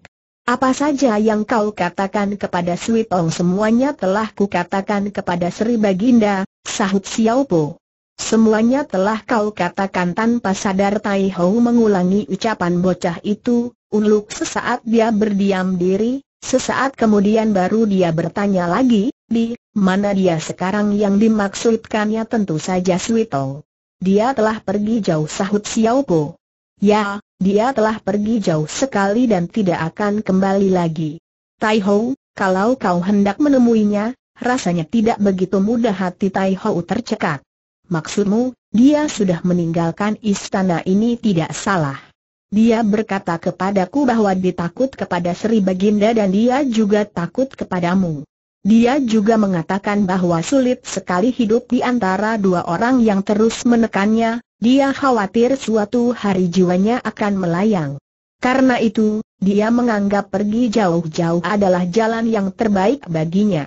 Apa saja yang kau katakan kepada Sui Tong semuanya telah kukatakan kepada Sri Baginda, sahut Xiao Po. Semuanya telah kau katakan tanpa sadar Tai Hou mengulangi ucapan bocah itu, unluk sesaat dia berdiam diri, sesaat kemudian baru dia bertanya lagi, di mana dia sekarang yang dimaksudkannya tentu saja Suito. Dia telah pergi jauh sahut Xiao Xiaopo. Ya, dia telah pergi jauh sekali dan tidak akan kembali lagi. Tai Hou, kalau kau hendak menemuinya, rasanya tidak begitu mudah hati Tai Hou tercekat. Maksudmu, dia sudah meninggalkan istana ini tidak salah. Dia berkata kepadaku bahwa dia takut kepada Sri Baginda dan dia juga takut kepadamu. Dia juga mengatakan bahwa sulit sekali hidup di antara dua orang yang terus menekannya, dia khawatir suatu hari jiwanya akan melayang. Karena itu, dia menganggap pergi jauh-jauh adalah jalan yang terbaik baginya.